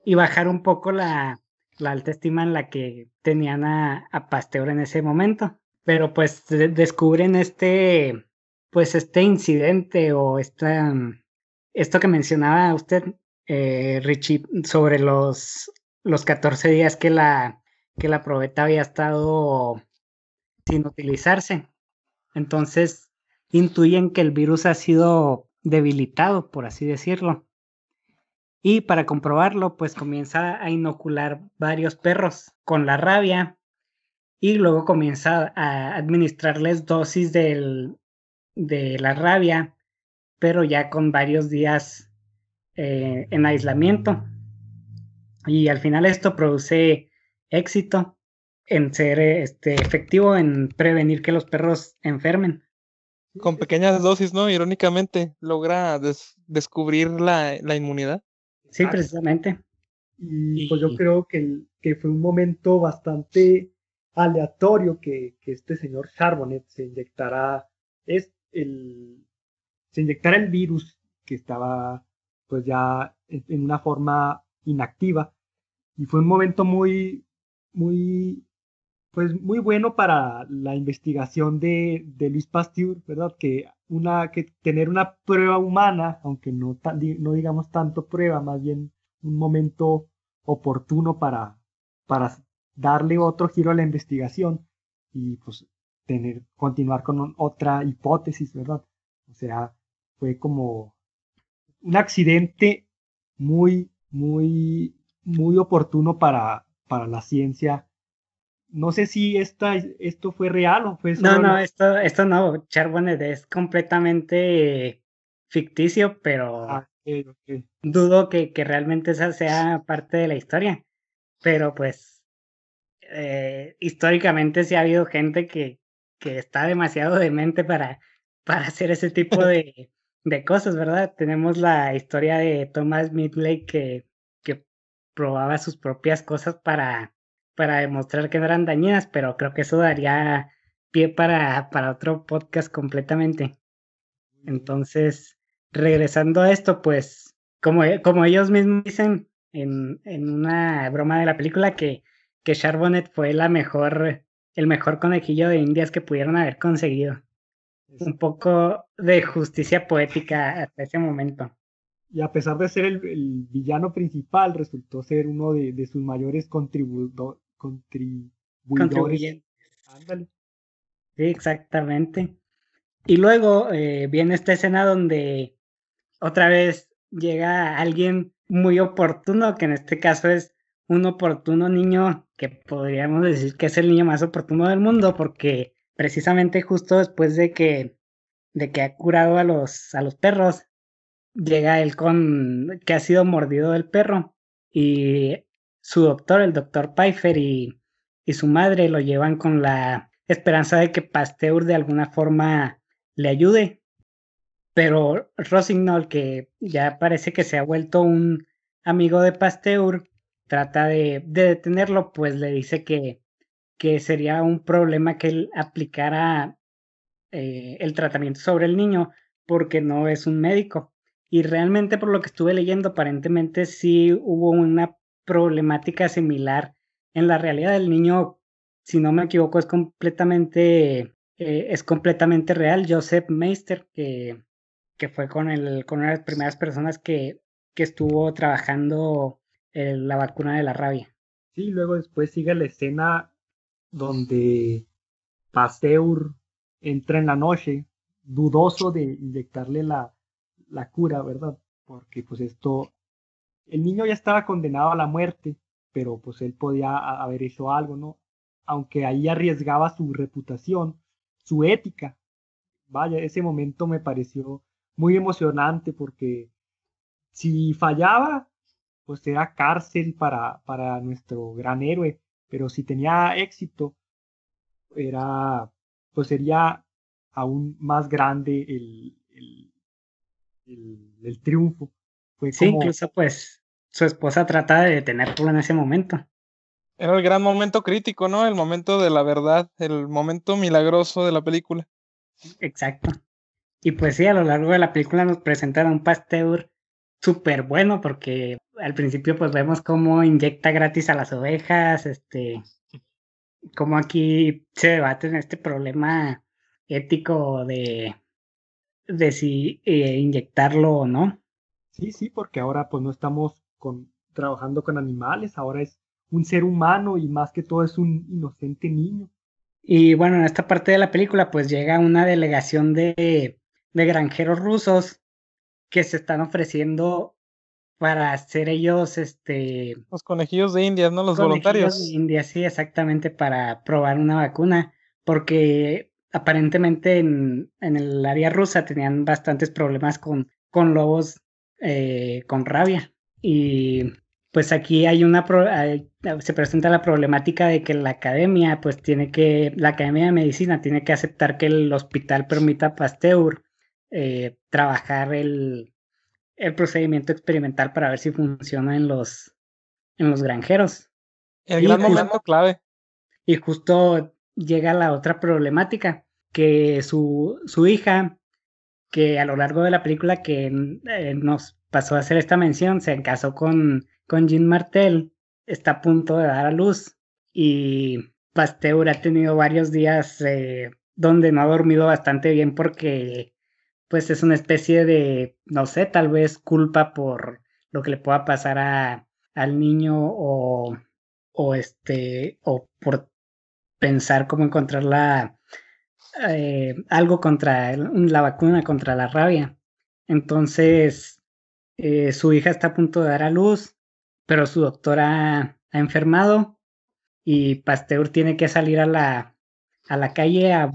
y bajar un poco la, la alta estima en la que tenían a, a Pasteur en ese momento. Pero pues descubren este, pues este incidente o esta, esto que mencionaba usted, eh, Richie, sobre los, los 14 días que la, que la probeta había estado sin utilizarse. Entonces, intuyen que el virus ha sido debilitado, por así decirlo. Y para comprobarlo, pues comienza a inocular varios perros con la rabia y luego comienza a administrarles dosis de la rabia, pero ya con varios días eh, en aislamiento. Y al final esto produce éxito en ser este, efectivo en prevenir que los perros enfermen. Con pequeñas dosis, ¿no? Irónicamente, logra descubrir la, inmunidad. Sí, ah, precisamente. Y pues yo creo que, que fue un momento bastante aleatorio que, este señor Charbonnet se inyectara, es el, se inyectara el virus que estaba pues ya en una forma inactiva. Y fue un momento muy, muy, pues muy bueno para la investigación de, de Luis Pasteur, ¿verdad? Que una, que tener una prueba humana, aunque no, no digamos tanto prueba, más bien un momento oportuno para, para darle otro giro a la investigación y pues tener, continuar con otra hipótesis, ¿verdad? O sea, fue como un accidente muy, muy, muy oportuno para, para la ciencia no sé si esta, esto fue real o fue No, no, esto, esto no, Charbonnet es completamente ficticio, pero ah, dudo que, realmente esa sea parte de la historia. Pero pues, eh, históricamente sí ha habido gente que, que está demasiado demente para, para hacer ese tipo de, de cosas, ¿verdad? Tenemos la historia de Thomas Midley que, que probaba sus propias cosas para para demostrar que no eran dañinas, pero creo que eso daría pie para, para otro podcast completamente. Entonces, regresando a esto, pues, como, como ellos mismos dicen en, en, una broma de la película, que, que Charbonnet fue la mejor, el mejor conejillo de indias que pudieron haber conseguido. Un poco de justicia poética hasta ese momento. Y a pesar de ser el, villano principal, resultó ser uno de, de sus mayores contribu contribuyentes. Sí, exactamente. Y luego eh, viene esta escena donde otra vez llega alguien muy oportuno, que en este caso es un oportuno niño, que podríamos decir que es el niño más oportuno del mundo, porque precisamente justo después de que, de que ha curado a los, a los perros, llega él con que ha sido mordido del perro y su doctor, el doctor Pfeiffer, y, su madre lo llevan con la esperanza de que Pasteur de alguna forma le ayude. Pero Rossignol, que ya parece que se ha vuelto un amigo de Pasteur, trata de, detenerlo, pues le dice que, que, sería un problema que él aplicara eh, el tratamiento sobre el niño porque no es un médico. Y realmente por lo que estuve leyendo, aparentemente sí hubo una problemática similar. En la realidad del niño, si no me equivoco, es completamente, eh, es completamente real. Joseph Meister, que, que fue con, el, con una de las primeras personas que, que estuvo trabajando eh, la vacuna de la rabia. Sí, luego después sigue la escena donde Pasteur entra en la noche dudoso de inyectarle la, la cura, ¿verdad? Porque pues esto el niño ya estaba condenado a la muerte, pero pues él podía haber hecho algo, ¿no? Aunque ahí arriesgaba su reputación, su ética. Vaya, ese momento me pareció muy emocionante porque si fallaba, pues era cárcel para, para nuestro gran héroe, pero si tenía éxito, era, pues sería aún más grande el, el, el triunfo sí, incluso pues su esposa trata de detenerlo en ese momento. Era el gran momento crítico, ¿no? El momento de la verdad, el momento milagroso de la película. Exacto. Y pues sí, a lo largo de la película nos presentaron un pasteur súper bueno porque al principio pues vemos cómo inyecta gratis a las ovejas, este, cómo aquí se debate en este problema ético de, de si eh, inyectarlo o no. Sí, sí, porque ahora pues no estamos con, trabajando con animales, ahora es un ser humano y más que todo es un inocente niño. Y bueno, en esta parte de la película pues llega una delegación de, granjeros rusos que se están ofreciendo para hacer ellos este los conejillos de India, ¿no? Los voluntarios. De India, sí, exactamente, para probar una vacuna. Porque aparentemente en, en el área rusa tenían bastantes problemas con, con lobos eh, con rabia. Y pues aquí hay una se presenta la problemática de que la academia pues tiene que la academia de medicina tiene que aceptar que el hospital permita a Pasteur eh, trabajar el, procedimiento experimental para ver si funciona en los en los granjeros el momento clave y justo llega la otra problemática que su su hija que a lo largo de la película que eh, nos pasó a hacer esta mención, se casó con, con Jean Martel, está a punto de dar a luz y Pasteur ha tenido varios días eh, donde no ha dormido bastante bien porque pues es una especie de, no sé, tal vez culpa por lo que le pueda pasar al niño o, o este, o por pensar cómo encontrarla, eh, algo contra la vacuna contra la rabia. Entonces, eh, su hija está a punto de dar a luz, pero su doctora ha enfermado y Pasteur tiene que salir a la, a la calle a,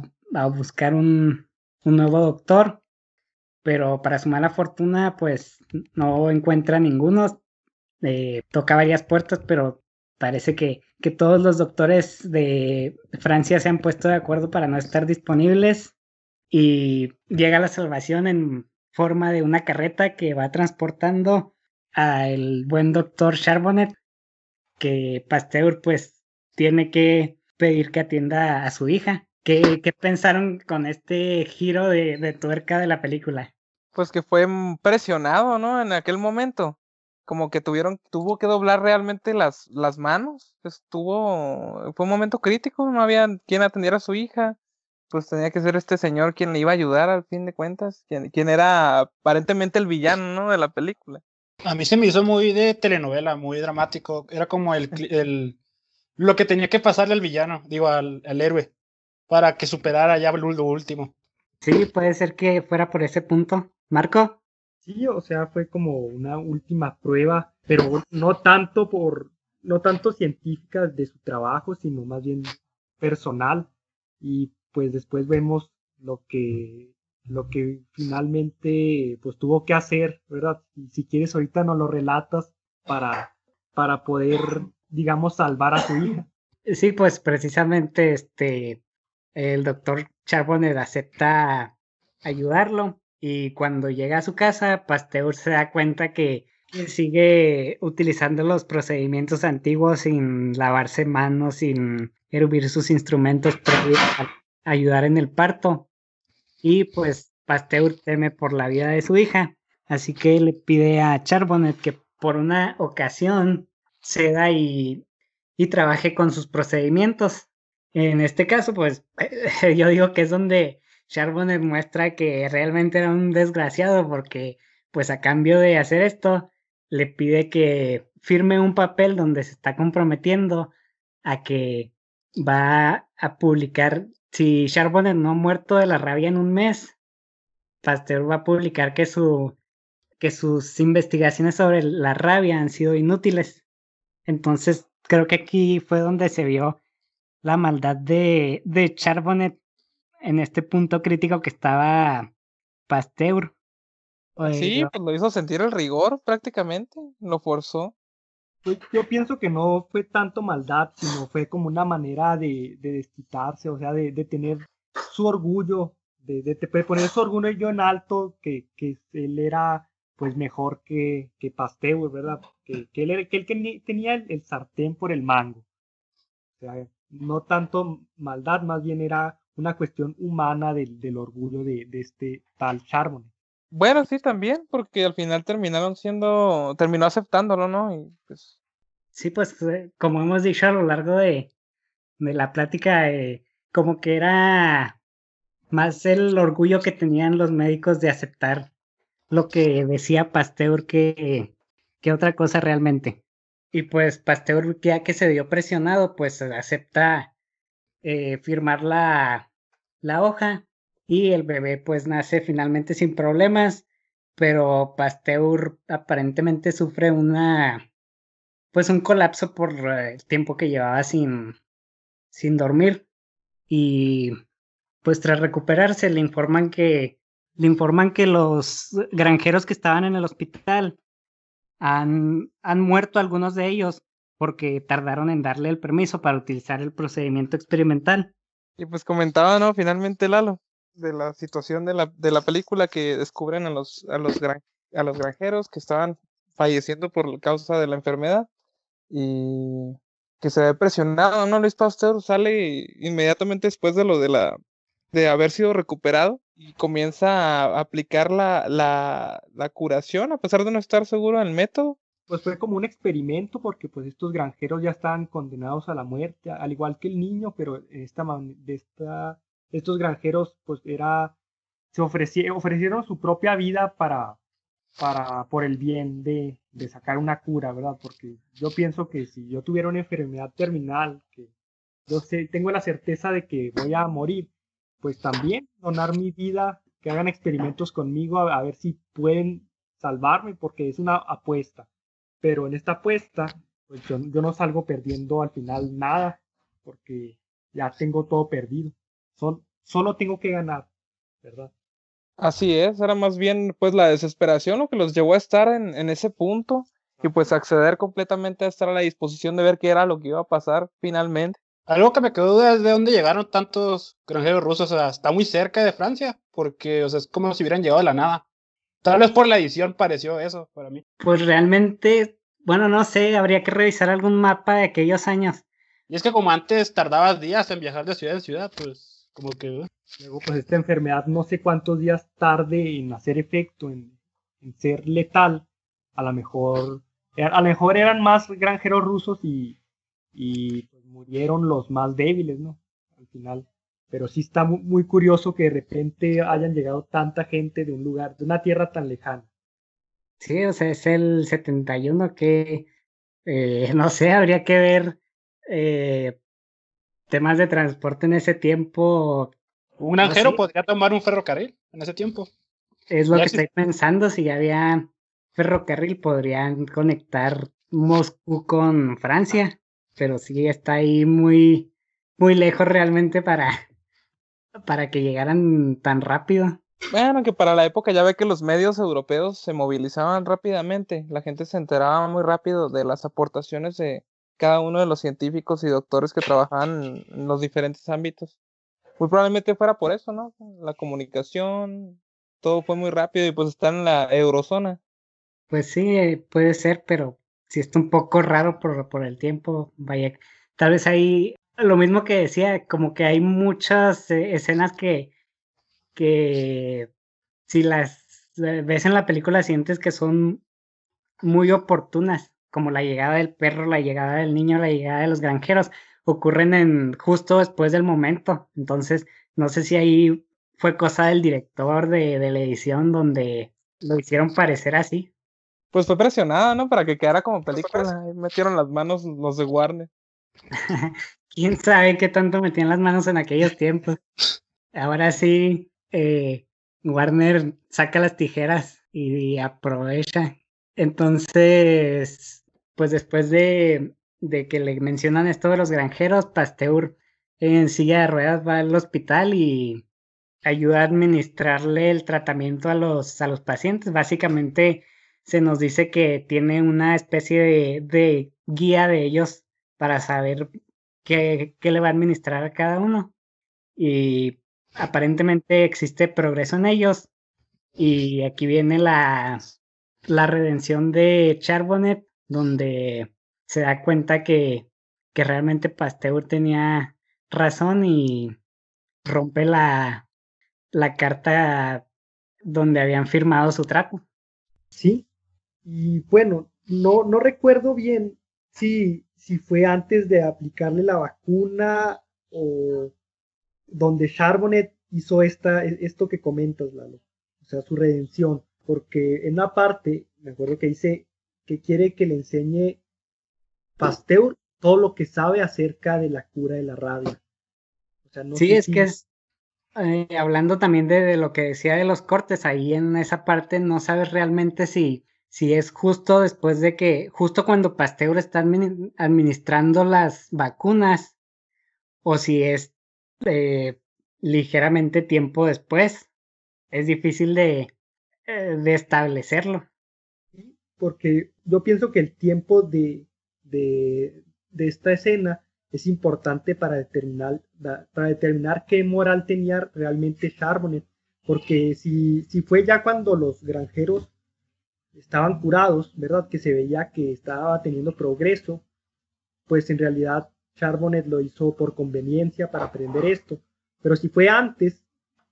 buscar un, nuevo doctor, pero para su mala fortuna, pues no encuentra ninguno. Eh, toca varias puertas, pero parece que, que todos los doctores de Francia se han puesto de acuerdo para no estar disponibles y llega la salvación en forma de una carreta que va transportando al buen doctor Charbonnet que Pasteur pues tiene que pedir que atienda a su hija. ¿Qué, qué pensaron con este giro de, de tuerca de la película? Pues que fue presionado, ¿no? En aquel momento como que tuvieron, tuvo que doblar realmente las, las manos. Estuvo, fue un momento crítico, no había quien atendiera a su hija. Pues tenía que ser este señor quien le iba a ayudar al fin de cuentas, quien, era aparentemente el villano ¿no? de la película. A mí se me hizo muy de telenovela, muy dramático. Era como el, el lo que tenía que pasarle al villano, digo, al, al héroe, para que superara ya lo último. Sí, puede ser que fuera por ese punto. Marco sí, o sea, fue como una última prueba, pero no tanto por, no tanto científicas de su trabajo, sino más bien personal. Y pues después vemos lo que, lo que finalmente pues tuvo que hacer, ¿verdad? Y si quieres ahorita nos lo relatas para, para poder, digamos, salvar a su hija. Sí, pues precisamente este, el doctor Charbonnet acepta ayudarlo y cuando llega a su casa, Pasteur pues, se da cuenta que sigue utilizando los procedimientos antiguos sin lavarse manos, sin hervir sus instrumentos para ayudar en el parto. Y pues Pasteur pues, teme por la vida de su hija, así que le pide a Charbonnet que por una ocasión ceda y, y trabaje con sus procedimientos. En este caso, pues (laughs) yo digo que es donde Charbonnet muestra que realmente era un desgraciado porque pues a cambio de hacer esto le pide que firme un papel donde se está comprometiendo a que va a publicar, si Charbonnet no ha muerto de la rabia en un mes, Pasteur va a publicar que, su, que sus investigaciones sobre la rabia han sido inútiles. Entonces, creo que aquí fue donde se vio la maldad de, de Charbonnet en este punto crítico que estaba Pasteur. Pues, sí, pues lo hizo sentir el rigor prácticamente, lo forzó. yo pienso que no fue tanto maldad, sino fue como una manera de, de desquitarse, o sea, de, de tener su orgullo, de, de, poner su orgullo en alto, que, que él era pues mejor que, que Pasteur, ¿verdad? Que, que, él, que tenía el, el, sartén por el mango. O sea, no tanto maldad, más bien era una cuestión humana del, orgullo de, este tal Charbonnet. Bueno, sí, también, porque al final terminaron siendo, terminó aceptándolo, ¿no? Y pues... Sí, pues eh, como hemos dicho a lo largo de, de la plática, eh, como que era más el orgullo que tenían los médicos de aceptar lo que decía Pasteur que, que otra cosa realmente. Y pues Pasteur, ya que se vio presionado, pues acepta eh, firmar la, la hoja y el bebé pues nace finalmente sin problemas, pero Pasteur aparentemente sufre una pues un colapso por el tiempo que llevaba sin sin dormir y pues tras recuperarse le informan que le informan que los granjeros que estaban en el hospital han, han muerto algunos de ellos porque tardaron en darle el permiso para utilizar el procedimiento experimental. Y pues comentaba, ¿no? Finalmente Lalo, de la situación de la, de la película que descubren a los, a, los a los granjeros que estaban falleciendo por causa de la enfermedad y que se ve presionado, ¿no? Luis Pasteur sale inmediatamente después de lo de la de haber sido recuperado y comienza a aplicar la, la, la curación a pesar de no estar seguro del método pues fue como un experimento porque pues estos granjeros ya están condenados a la muerte, al igual que el niño, pero esta, de esta, estos granjeros pues era, se ofrecieron su propia vida para, para, por el bien de, sacar una cura, ¿verdad? Porque yo pienso que si yo tuviera una enfermedad terminal, que yo sé, tengo la certeza de que voy a morir, pues también donar mi vida, que hagan experimentos conmigo a ver si pueden salvarme, porque es una apuesta pero en esta apuesta, pues yo, no salgo perdiendo al final nada, porque ya tengo todo perdido. solo tengo que ganar, ¿verdad? Así es, era más bien pues la desesperación lo que los llevó a estar en, ese punto y pues acceder completamente a estar a la disposición de ver qué era lo que iba a pasar finalmente. Algo que me quedó duda es de dónde llegaron tantos granjeros rusos, o está muy cerca de Francia, porque o sea, es como si hubieran llegado de la nada. Tal vez por la edición pareció eso para mí. Pues realmente, bueno, no sé, habría que revisar algún mapa de aquellos años. Y es que como antes tardabas días en viajar de ciudad en ciudad, pues como que... Luego, pues esta enfermedad no sé cuántos días tarde en hacer efecto, en, ser letal. A lo mejor, eh, a lo mejor eran más granjeros rusos y, y pues, murieron los más débiles, ¿no? Al final pero sí está muy, curioso que de repente hayan llegado tanta gente de un lugar, de una tierra tan lejana. Sí, o sea, es el 71 que, eh, (laughs) no sé, habría que ver eh, temas de transporte en ese tiempo. Un anjero podría tomar un ferrocarril en ese tiempo. Es lo que estoy pensando, si ya había ferrocarril podrían conectar Moscú con Francia, pero sí está ahí muy, muy lejos realmente para, para que llegaran tan rápido. Bueno, que para la época ya ve que los medios europeos se movilizaban rápidamente, la gente se enteraba muy rápido de las aportaciones de cada uno de los científicos y doctores que trabajaban en los diferentes ámbitos. Muy probablemente fuera por eso, ¿no? La comunicación, todo fue muy rápido y pues está en la eurozona. Pues sí, puede ser, pero si está un poco raro por, por el tiempo, vaya. Tal vez ahí lo mismo que decía, como que hay muchas eh, escenas que, que si las eh, ves en la película sientes que son muy oportunas, como la llegada del perro, la llegada del niño, la llegada de los granjeros, ocurren en justo después del momento. Entonces, no sé si ahí fue cosa del director de, de la edición donde lo hicieron parecer así. Pues fue presionada, ¿no? Para que quedara como pues película. metieron las manos los de Warner. (laughs) quién sabe qué tanto metían las manos en aquellos tiempos. Ahora sí, eh, Warner saca las tijeras y, aprovecha. Entonces, pues después de, de, que le mencionan esto de los granjeros, Pasteur en silla de ruedas va al hospital y ayuda a administrarle el tratamiento a los, a los pacientes. Básicamente se nos dice que tiene una especie de guía de ellos para saber qué, le va a administrar a cada uno. Y aparentemente existe progreso en ellos. Y aquí viene la, la redención de Charbonnet, donde se da cuenta que, realmente Pasteur tenía razón y rompe la, carta donde habían firmado su trato. Sí, y bueno, no, no recuerdo bien si, si fue antes de aplicarle la vacuna o donde Charbonnet hizo esta, e, esto que comentas, Lalo, o sea, su redención, porque en una parte, me acuerdo que dice que quiere que le enseñe Pasteur todo lo que sabe acerca de la cura de la rabia. O no sí, es que es, eh, hablando también de, lo que decía de los cortes, ahí en esa parte no sabes realmente si si es justo después de que, justo cuando Pasteur está administrando las vacunas, o si es eh, ligeramente tiempo después. Es difícil de, eh, de, establecerlo. Porque yo pienso que el tiempo de, de, de esta escena es importante para determinar, para determinar qué moral tenía realmente Charbonnet. Porque si, si fue ya cuando los granjeros estaban curados, ¿verdad? Que se veía que estaba teniendo progreso, pues en realidad Charbonnet lo hizo por conveniencia para aprender esto, pero si fue antes,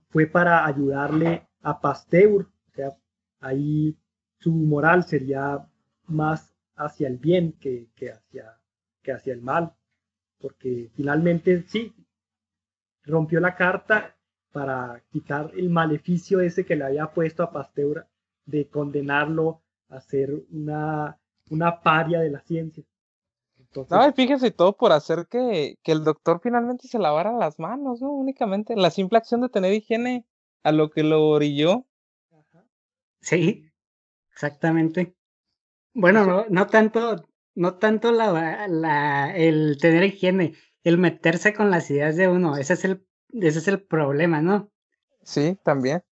fue para ayudarle a Pasteur, o sea, ahí su moral sería más hacia el bien que, hacia, que hacia el mal, porque finalmente sí, rompió la carta para quitar el maleficio ese que le había puesto a Pasteur de condenarlo a ser una, una paria de la ciencia. fíjese todo por hacer que, el doctor finalmente se lavara las manos, ¿no? Únicamente la simple acción de tener higiene a lo que lo orilló. Ajá. Sí, exactamente. Bueno, no, no tanto, no tanto la, la, el tener higiene, el meterse con las ideas de uno, ese es el, ese es el problema, ¿no? Sí, también.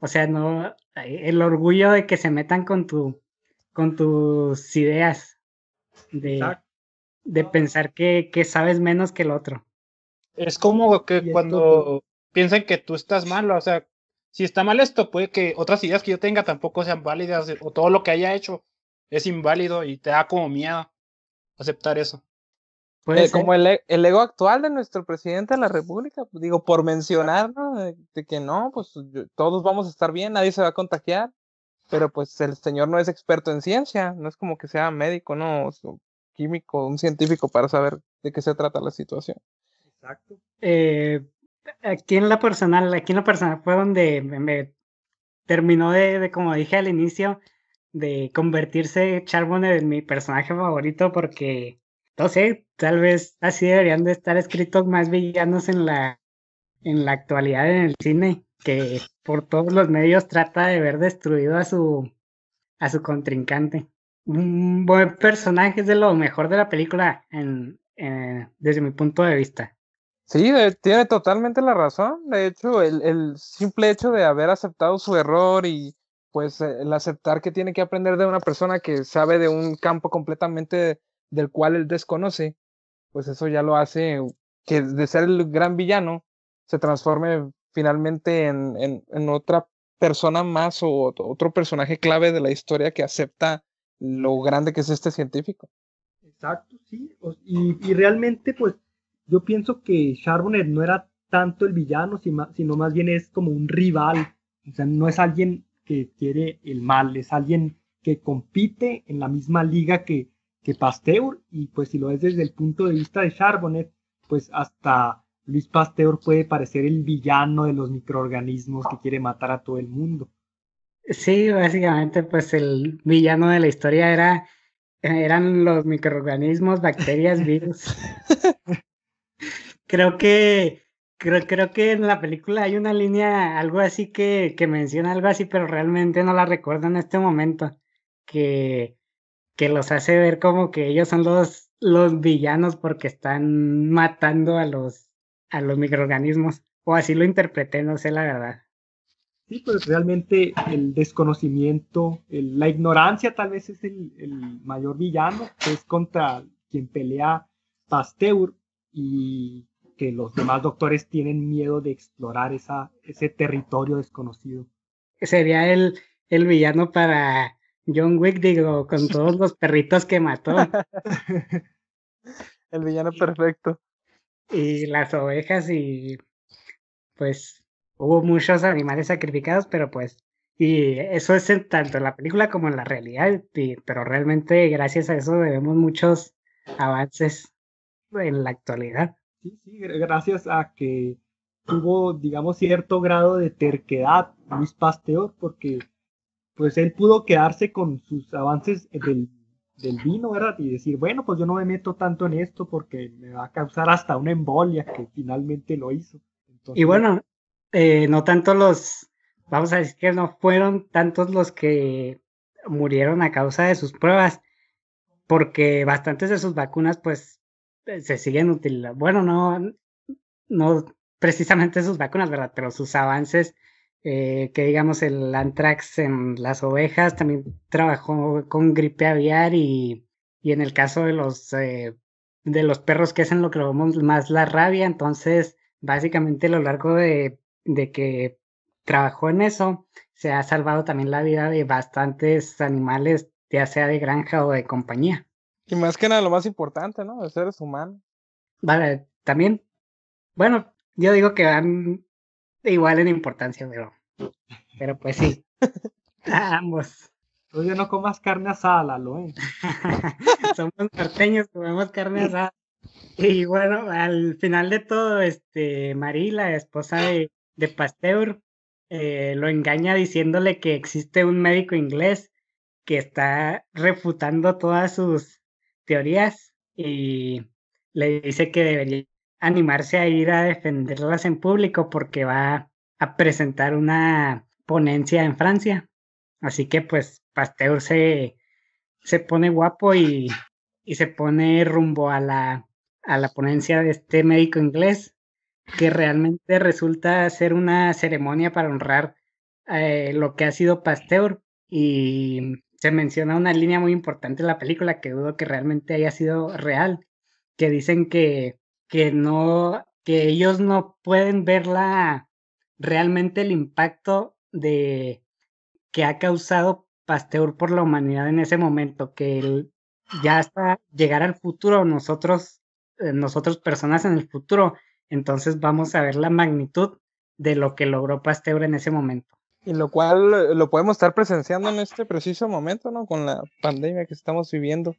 O sea, no, eh, el orgullo de que se metan con tu con tus ideas de, de pensar que, que, sabes menos que el otro. Es como que cuando piensan que tú estás malo, o sea, si está mal esto, puede que otras ideas que yo tenga tampoco sean válidas o todo lo que haya hecho es inválido y te da como miedo aceptar eso. Eh, como e, el, ego actual de nuestro presidente de la República, pues, digo, por mencionar, de, que no, pues todos vamos a estar bien, nadie se va a contagiar, pero pues el señor no es experto en ciencia, no es como que sea médico, no, químico, un científico para saber de qué se trata la situación. Exacto. Eh, aquí en la personal, aquí en la personal fue donde me, terminó de, como dije al inicio, de convertirse Charbonne en mi personaje favorito porque no sé, tal vez así deberían de estar escritos más villanos en la, en la actualidad en el cine, que por todos los medios trata de ver destruido a su, a su contrincante. Un buen personaje es de lo mejor de la película en, desde mi punto de vista. Sí, tiene totalmente la razón. De hecho, el, el simple hecho de haber aceptado su error y pues el aceptar que tiene que aprender de una persona que sabe de un campo completamente del cual él desconoce, pues eso ya lo hace que de ser el gran villano se transforme finalmente en, otra persona más o otro personaje clave de la historia que acepta lo grande que es este científico. Exacto, sí. Y, y realmente, pues, yo pienso que Charbonnet no era tanto el villano, sino más bien es como un rival. O sea, no es alguien que quiere el mal, es alguien que compite en la misma liga que, que Pasteur, y pues si lo ves desde el punto de vista de Charbonnet, pues hasta Luis Pasteur puede parecer el villano de los microorganismos que quiere matar a todo el mundo. Sí, básicamente pues el villano de la historia era eran los microorganismos, bacterias, (laughs) virus. creo que creo, creo que en la película hay una línea algo así que, que menciona algo así, pero realmente no la recuerdo en este momento que que los hace ver como que ellos son los, los villanos porque están matando a los, a los microorganismos. O así lo interpreté, no sé la verdad. Sí, pues realmente el desconocimiento, la ignorancia tal vez es el, mayor villano, que es contra quien pelea Pasteur y que los demás doctores tienen miedo de explorar esa, ese territorio desconocido. Sería el, el villano para John Wick, digo, con (laughs) todos los perritos que mató. (laughs) El villano perfecto. Y las ovejas y pues hubo muchos animales sacrificados, pero pues, y eso es en tanto en la película como en la realidad, pero realmente gracias a eso debemos muchos avances en la actualidad. Sí, sí, gracias a que hubo, digamos, cierto grado de terquedad mis Pasteur, porque pues él pudo quedarse con sus avances del, vino, ¿verdad? Y decir, bueno, pues yo no me meto tanto en esto porque me va a causar hasta una embolia, que finalmente lo hizo. y bueno, eh, no tanto los, vamos a decir que no fueron tantos los que murieron a causa de sus pruebas, porque bastantes de sus vacunas, pues, eh, se siguen utilizando. Bueno, no, no precisamente sus vacunas, ¿verdad? Pero sus avances eh, que digamos el antrax en las ovejas, también trabajó con gripe aviar y, y en el caso de los, eh, de los perros que hacen lo que lo vemos más la rabia, entonces básicamente a lo largo de, de que trabajó en eso, se ha salvado también la vida de bastantes animales, ya sea de granja o de compañía. Y más que nada, lo más importante, ¿no? De seres humanos. Vale, también. Bueno, yo digo que han igual en importancia, pero, pero pues sí. (laughs) Ambos. ya no comas carne asada, Lalo, ¿eh? (laughs) Somos norteños, comemos carne asada. Y bueno, al final de todo, este, Marie, la esposa de, Pasteur, eh, lo engaña diciéndole que existe un médico inglés que está refutando todas sus teorías y le dice que debería animarse a ir a defenderlas en público porque va a presentar una ponencia en Francia. Así que pues Pasteur se, se pone guapo y, se pone rumbo a la, a la ponencia de este médico inglés, que realmente resulta ser una ceremonia para honrar eh, lo que ha sido Pasteur. Y se menciona una línea muy importante en la película que dudo que realmente haya sido real, que dicen que que no, que ellos no pueden ver realmente el impacto de que ha causado Pasteur por la humanidad en ese momento, que ya hasta llegar al futuro, nosotros, eh, nosotros personas en el futuro, entonces vamos a ver la magnitud de lo que logró Pasteur en ese momento. Y lo cual eh, lo podemos estar presenciando en este preciso momento, ¿no? Con la pandemia que estamos viviendo.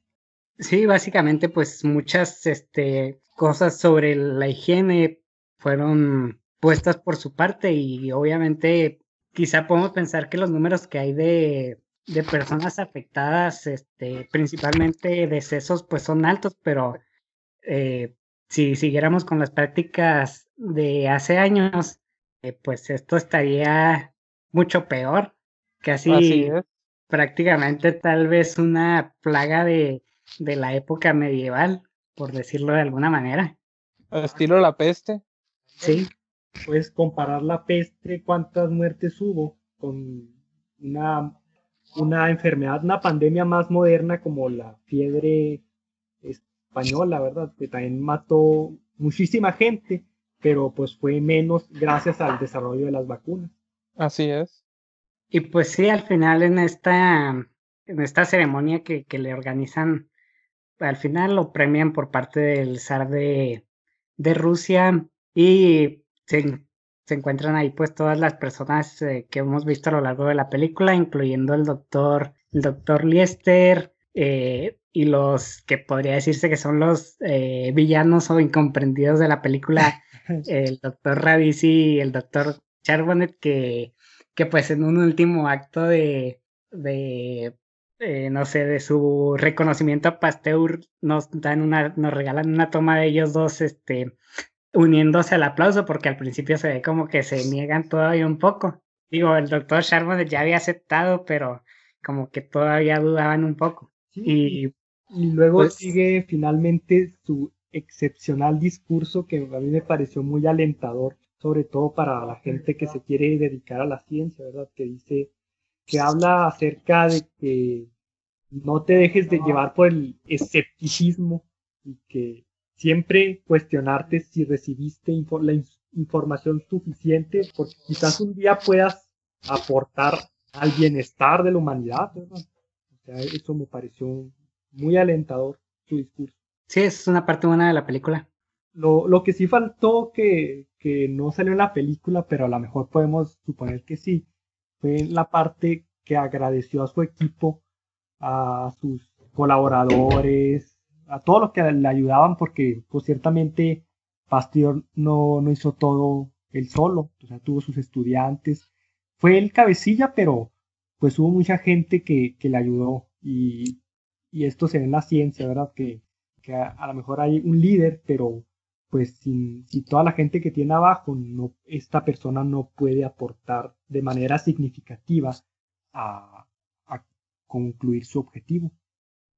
Sí, básicamente pues muchas este, cosas sobre la higiene fueron puestas por su parte y obviamente quizá podemos pensar que los números que hay de, de personas afectadas, este, principalmente decesos, pues son altos, pero eh, si siguiéramos con las prácticas de hace años, eh, pues esto estaría mucho peor, que casi prácticamente tal vez una plaga de de la época medieval, por decirlo de alguna manera. Estilo la peste. Sí. pues comparar la peste, cuántas muertes hubo, con una, una enfermedad, una pandemia más moderna como la fiebre española, ¿verdad? Que también mató muchísima gente, pero pues fue menos gracias al desarrollo de las vacunas. Así es. Y pues sí, al final en esta, en esta ceremonia que, que le organizan al final lo premian por parte del zar de, Rusia y se, encuentran ahí pues todas las personas eh, que hemos visto a lo largo de la película, incluyendo el doctor, el doctor Liester eh, y los que podría decirse que son los eh, villanos o incomprendidos de la película, (laughs) el doctor Ravisi y el doctor Charbonet, que, que pues en un último acto de, de eh, no sé, de su reconocimiento a Pasteur, nos dan una, nos regalan una toma de ellos dos, este, uniéndose al aplauso, porque al principio se ve como que se niegan todavía un poco. Digo, el doctor Sharmon ya había aceptado, pero como que todavía dudaban un poco. y, luego pues sigue finalmente su excepcional discurso que a mí me pareció muy alentador, sobre todo para la gente que se quiere dedicar a la ciencia, ¿verdad? Que dice, que habla acerca de que no te dejes de llevar por el escepticismo y que siempre cuestionarte si recibiste la información suficiente, porque quizás un día puedas aportar al bienestar de la humanidad. eso me pareció muy alentador su discurso. Sí, es una parte buena de la película. Lo, lo que sí faltó, que, que no salió en la película, pero a lo mejor podemos suponer que sí, fue la parte que agradeció a su equipo, a sus colaboradores, a todos los que le ayudaban, porque pues ciertamente Pasteur no, no hizo todo él solo, o sea, tuvo sus estudiantes, fue el cabecilla, pero pues hubo mucha gente que, le ayudó y, esto se ve en la ciencia, ¿verdad? Que, a, lo mejor hay un líder, pero pues si toda la gente que tiene abajo, no, esta persona no puede aportar de manera significativa a, concluir su objetivo.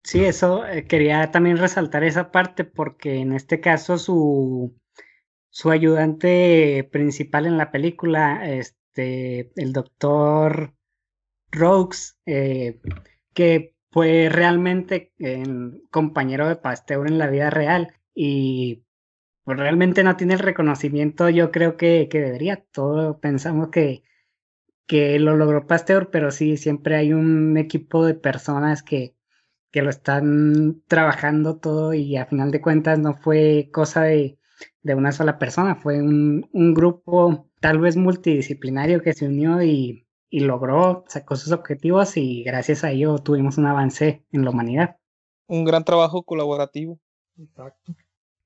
Sí, eso eh, quería también resaltar esa parte porque en este caso su, su ayudante principal en la película, este, el doctor Rooks eh, que fue realmente eh, compañero de Pasteur en la vida real y pues, realmente no tiene el reconocimiento, yo creo que, debería. Todos pensamos que, que lo logró Pasteur, pero sí, siempre hay un equipo de personas que, que lo están trabajando todo y a final de cuentas no fue cosa de, una sola persona, fue un, grupo tal vez multidisciplinario que se unió y, y logró, sacó sus objetivos y gracias a ello tuvimos un avance en la humanidad. Un gran trabajo colaborativo. Exacto.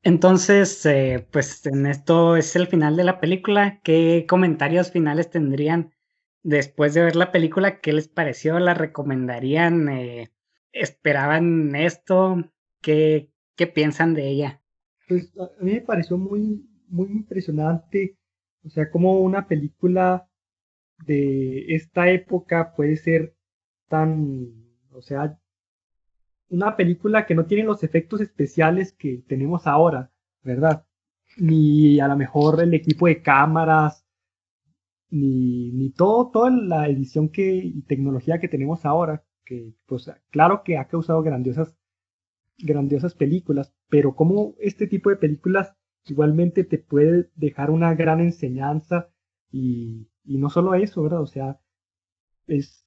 Entonces, eh, pues en esto es el final de la película. ¿Qué comentarios finales tendrían después de ver la película? ¿Qué les pareció? ¿La recomendarían? Eh, ¿Esperaban esto? ¿Qué, ¿Qué piensan de ella? Pues a mí me pareció muy, muy impresionante. O sea, cómo una película de esta época puede ser tan, o sea, una película que no tiene los efectos especiales que tenemos ahora, ¿verdad? Ni a lo mejor el equipo de cámaras, ni, ni todo, toda la edición que, y tecnología que tenemos ahora, que pues claro que ha causado grandiosas, grandiosas películas, pero como este tipo de películas igualmente te puede dejar una gran enseñanza y, y no solo eso, ¿verdad? O sea, es,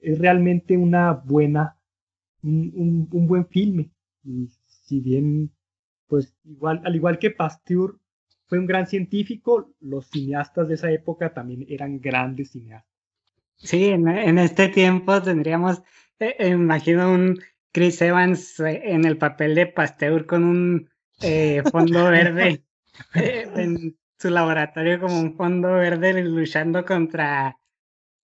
es realmente una buena un, buen filme. Y si bien, pues igual, al igual que Pasteur fue un gran científico, los cineastas de esa época también eran grandes cineastas. Sí, en, este tiempo tendríamos, eh, eh, imagino, un Chris Evans eh, en el papel de Pasteur con un fondo verde (laughs) en su laboratorio como un fondo verde luchando contra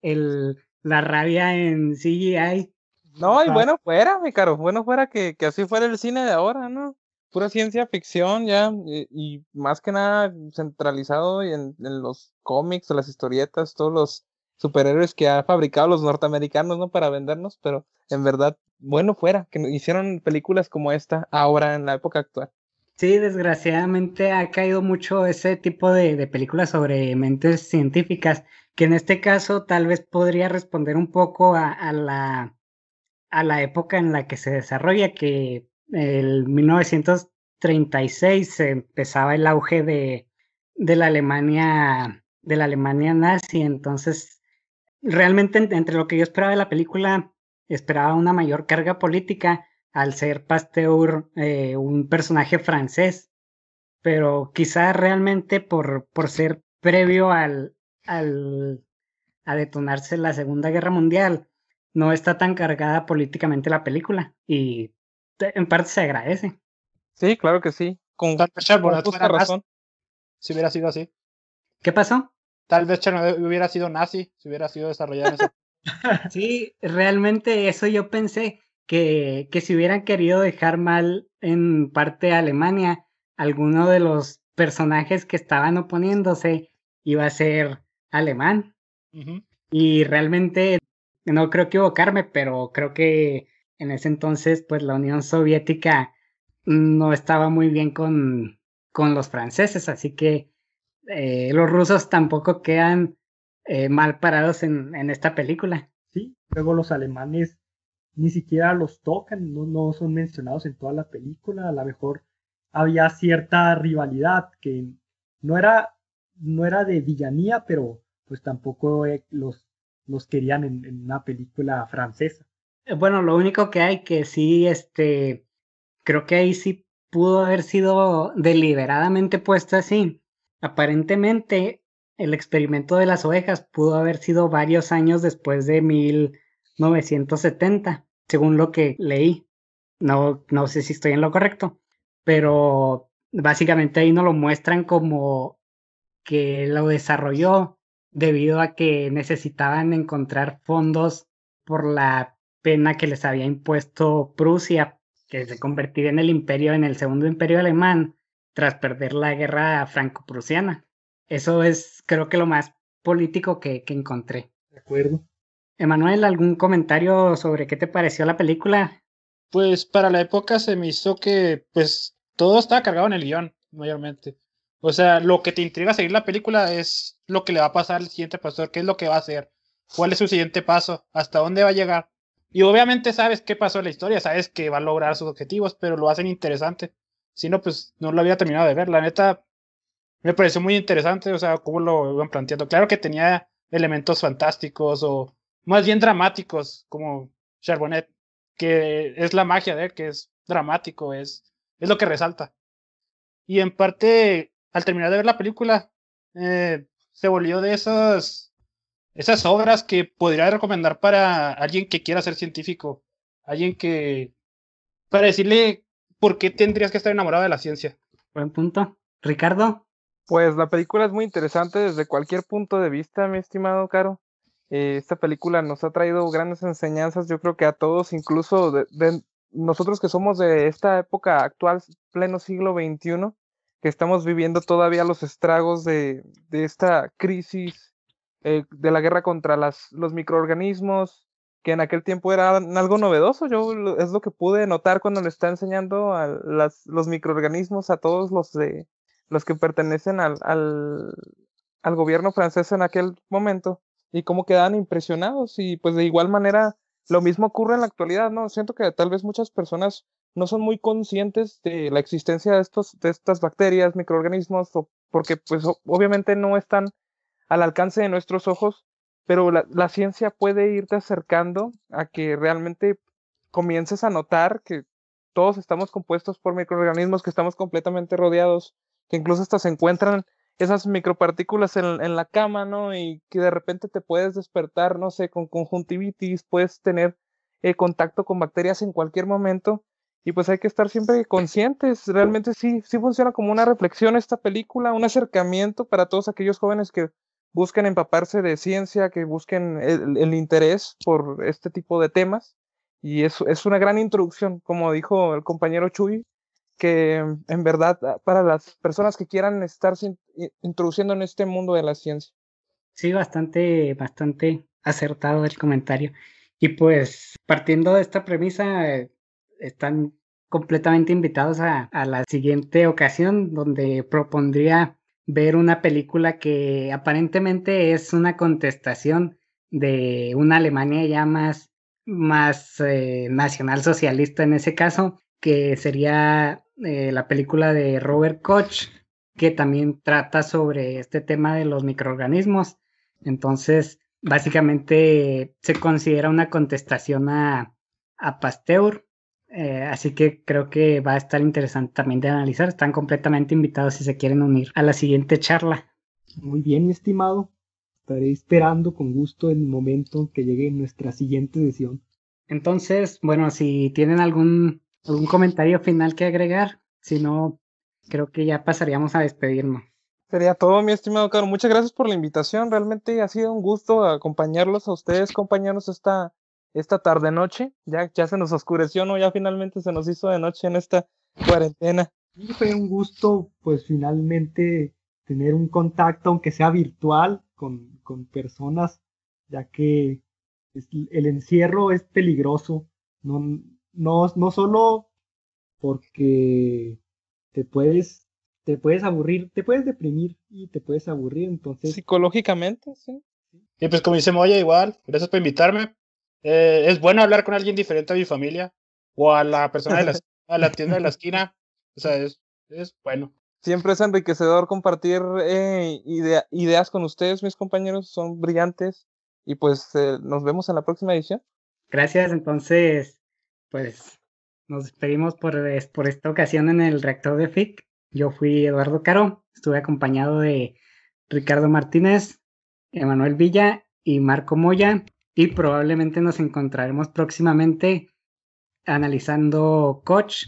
el, la rabia en CGI. No, y bueno fuera, mi caro, bueno fuera que, así fuera el cine de ahora, ¿no? Pura ciencia ficción ya, y, más que nada centralizado en, en los cómics, las historietas, todos los superhéroes que han fabricado los norteamericanos, ¿no? Para vendernos, pero en verdad, bueno fuera, que hicieron películas como esta ahora en la época actual. Sí, desgraciadamente ha caído mucho ese tipo de, películas sobre mentes científicas, que en este caso tal vez podría responder un poco a la a la época en la que se desarrolla, que en 1936 empezaba el auge de, la Alemania de la Alemania nazi, entonces realmente entre lo que yo esperaba de la película, esperaba una mayor carga política al ser Pasteur eh, un personaje francés, pero quizás realmente por, ser previo al, al, a detonarse la Segunda Guerra Mundial, no está tan cargada políticamente la película y en parte se agradece. Sí, claro que sí. Con, Tal razón. si hubiera sido así. ¿Qué pasó? Tal vez Chernobyl hubiera sido nazi si hubiera sido desarrollado en (laughs) (laughs) sí, realmente eso yo pensé que, si hubieran querido dejar mal en parte Alemania, alguno de los personajes que estaban oponiéndose iba a ser alemán. Y realmente no creo equivocarme, pero creo que en ese entonces, pues la Unión Soviética no estaba muy bien con, con los franceses, así que eh, los rusos tampoco quedan eh, mal parados en, en, esta película. Sí, luego los alemanes ni siquiera los tocan, no, no son mencionados en toda la película, a lo mejor había cierta rivalidad que no era, no era de villanía, pero pues tampoco eh, los nos querían en, una película francesa. Eh, bueno, lo único que hay que sí, este, creo que ahí sí pudo haber sido deliberadamente puesto así. Aparentemente, el experimento de las ovejas pudo haber sido varios años después de 1970, según lo que leí. No, no sé si estoy en lo correcto, pero básicamente ahí nos lo muestran como que lo desarrolló debido a que necesitaban encontrar fondos por la pena que les había impuesto Prusia, que se convertiría en el imperio, en el segundo imperio alemán, tras perder la guerra franco-prusiana. Eso es, creo que, lo más político que, encontré. De acuerdo. Emanuel, ¿algún comentario sobre qué te pareció la película? Pues para la época se me hizo que, pues, todo estaba cargado en el guión, mayormente. O sea, lo que te intriga a seguir la película es lo que le va a pasar al siguiente pastor, qué es lo que va a hacer, cuál es su siguiente paso, hasta dónde va a llegar. Y obviamente sabes qué pasó en la historia, sabes que va a lograr sus objetivos, pero lo hacen interesante. Si no, pues no lo había terminado de ver. La neta, me pareció muy interesante, o sea, cómo lo iban planteando. Claro que tenía elementos fantásticos o más bien dramáticos, como Charbonnet, que es la magia de él, que es dramático, es, es lo que resalta. Y en parte al terminar de ver la película, eh, se volvió de esas, esas obras que podría recomendar para alguien que quiera ser científico, alguien que, para decirle por qué tendrías que estar enamorado de la ciencia. Buen punto. Ricardo. Pues la película es muy interesante desde cualquier punto de vista, mi estimado Caro. Eh, esta película nos ha traído grandes enseñanzas, yo creo que a todos, incluso de, nosotros que somos de esta época actual, pleno siglo XXI, que estamos viviendo todavía los estragos de, de esta crisis eh, de la guerra contra las, los microorganismos, que en aquel tiempo eran algo novedoso. Yo es lo que pude notar cuando le está enseñando a las, los microorganismos a todos los de los que pertenecen al, al, al gobierno francés en aquel momento y cómo quedaban impresionados y pues de igual manera lo mismo ocurre en la actualidad, ¿no? Siento que tal vez muchas personas no son muy conscientes de la existencia de, estos, de estas bacterias, microorganismos, porque pues obviamente no están al alcance de nuestros ojos, pero la, ciencia puede irte acercando a que realmente comiences a notar que todos estamos compuestos por microorganismos, que estamos completamente rodeados, que incluso hasta se encuentran esas micropartículas en, la cama, ¿no? Y que de repente te puedes despertar, no sé, con conjuntivitis, puedes tener eh, contacto con bacterias en cualquier momento y pues hay que estar siempre conscientes. Realmente sí, sí funciona como una reflexión esta película, un acercamiento para todos aquellos jóvenes que busquen empaparse de ciencia, que busquen el, interés por este tipo de temas. Y es, es una gran introducción, como dijo el compañero Chuy, que en verdad para las personas que quieran estar introduciendo en este mundo de la ciencia. Sí, bastante, bastante acertado el comentario. Y pues partiendo de esta premisa, están completamente invitados a, la siguiente ocasión donde propondría ver una película que aparentemente es una contestación de una Alemania ya más, más eh, nacionalsocialista en ese caso, que sería eh, la película de Robert Koch, que también trata sobre este tema de los microorganismos. Entonces, básicamente se considera una contestación a Pasteur eh, así que creo que va a estar interesante también de analizar. Están completamente invitados si se quieren unir a la siguiente charla. Muy bien, mi estimado. Estaré esperando con gusto el momento que llegue nuestra siguiente sesión. Entonces, bueno, si tienen algún, algún comentario final que agregar, si no, creo que ya pasaríamos a despedirnos. Sería todo, mi estimado Caro. Muchas gracias por la invitación. Realmente ha sido un gusto acompañarlos a ustedes, compañeros, esta esta tarde noche. Ya, ya se nos oscureció, ¿no? Ya finalmente se nos hizo de noche en esta cuarentena. fue un gusto, pues finalmente, tener un contacto, aunque sea virtual, con, personas, ya que el encierro es peligroso. No, no, no solo porque te puedes, te puedes aburrir, te puedes deprimir y te puedes aburrir, entonces. Psicológicamente, sí. Y pues como dice Moya, igual, gracias por invitarme. Eh, es bueno hablar con alguien diferente a mi familia o a la persona de la, (laughs) a la tienda de la esquina. O sea, es, bueno. Siempre es enriquecedor compartir eh, ideas con ustedes, mis compañeros. Son brillantes. Y pues eh, nos vemos en la próxima edición. Gracias. Entonces, pues nos despedimos por, por esta ocasión en el reactor de FIC. Yo fui Eduardo Caro. Estuve acompañado de Ricardo Martínez, Emanuel Villa y Marco Moya y probablemente nos encontraremos próximamente analizando Coach,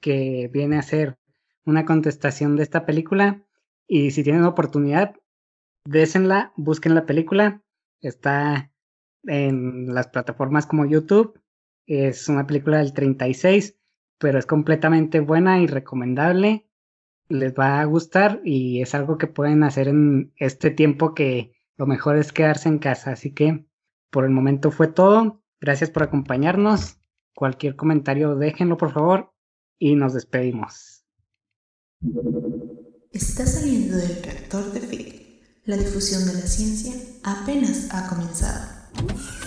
que viene a ser una contestación de esta película. Y si tienen oportunidad, désenla, busquen la película. Está en las plataformas como YouTube. Es una película del 36, pero es completamente buena y recomendable. Les va a gustar y es algo que pueden hacer en este tiempo que lo mejor es quedarse en casa. Así que por el momento fue todo. Gracias por acompañarnos. Cualquier comentario déjenlo por favor y nos despedimos. Está saliendo del reactor de FIC. La difusión de la ciencia apenas ha comenzado.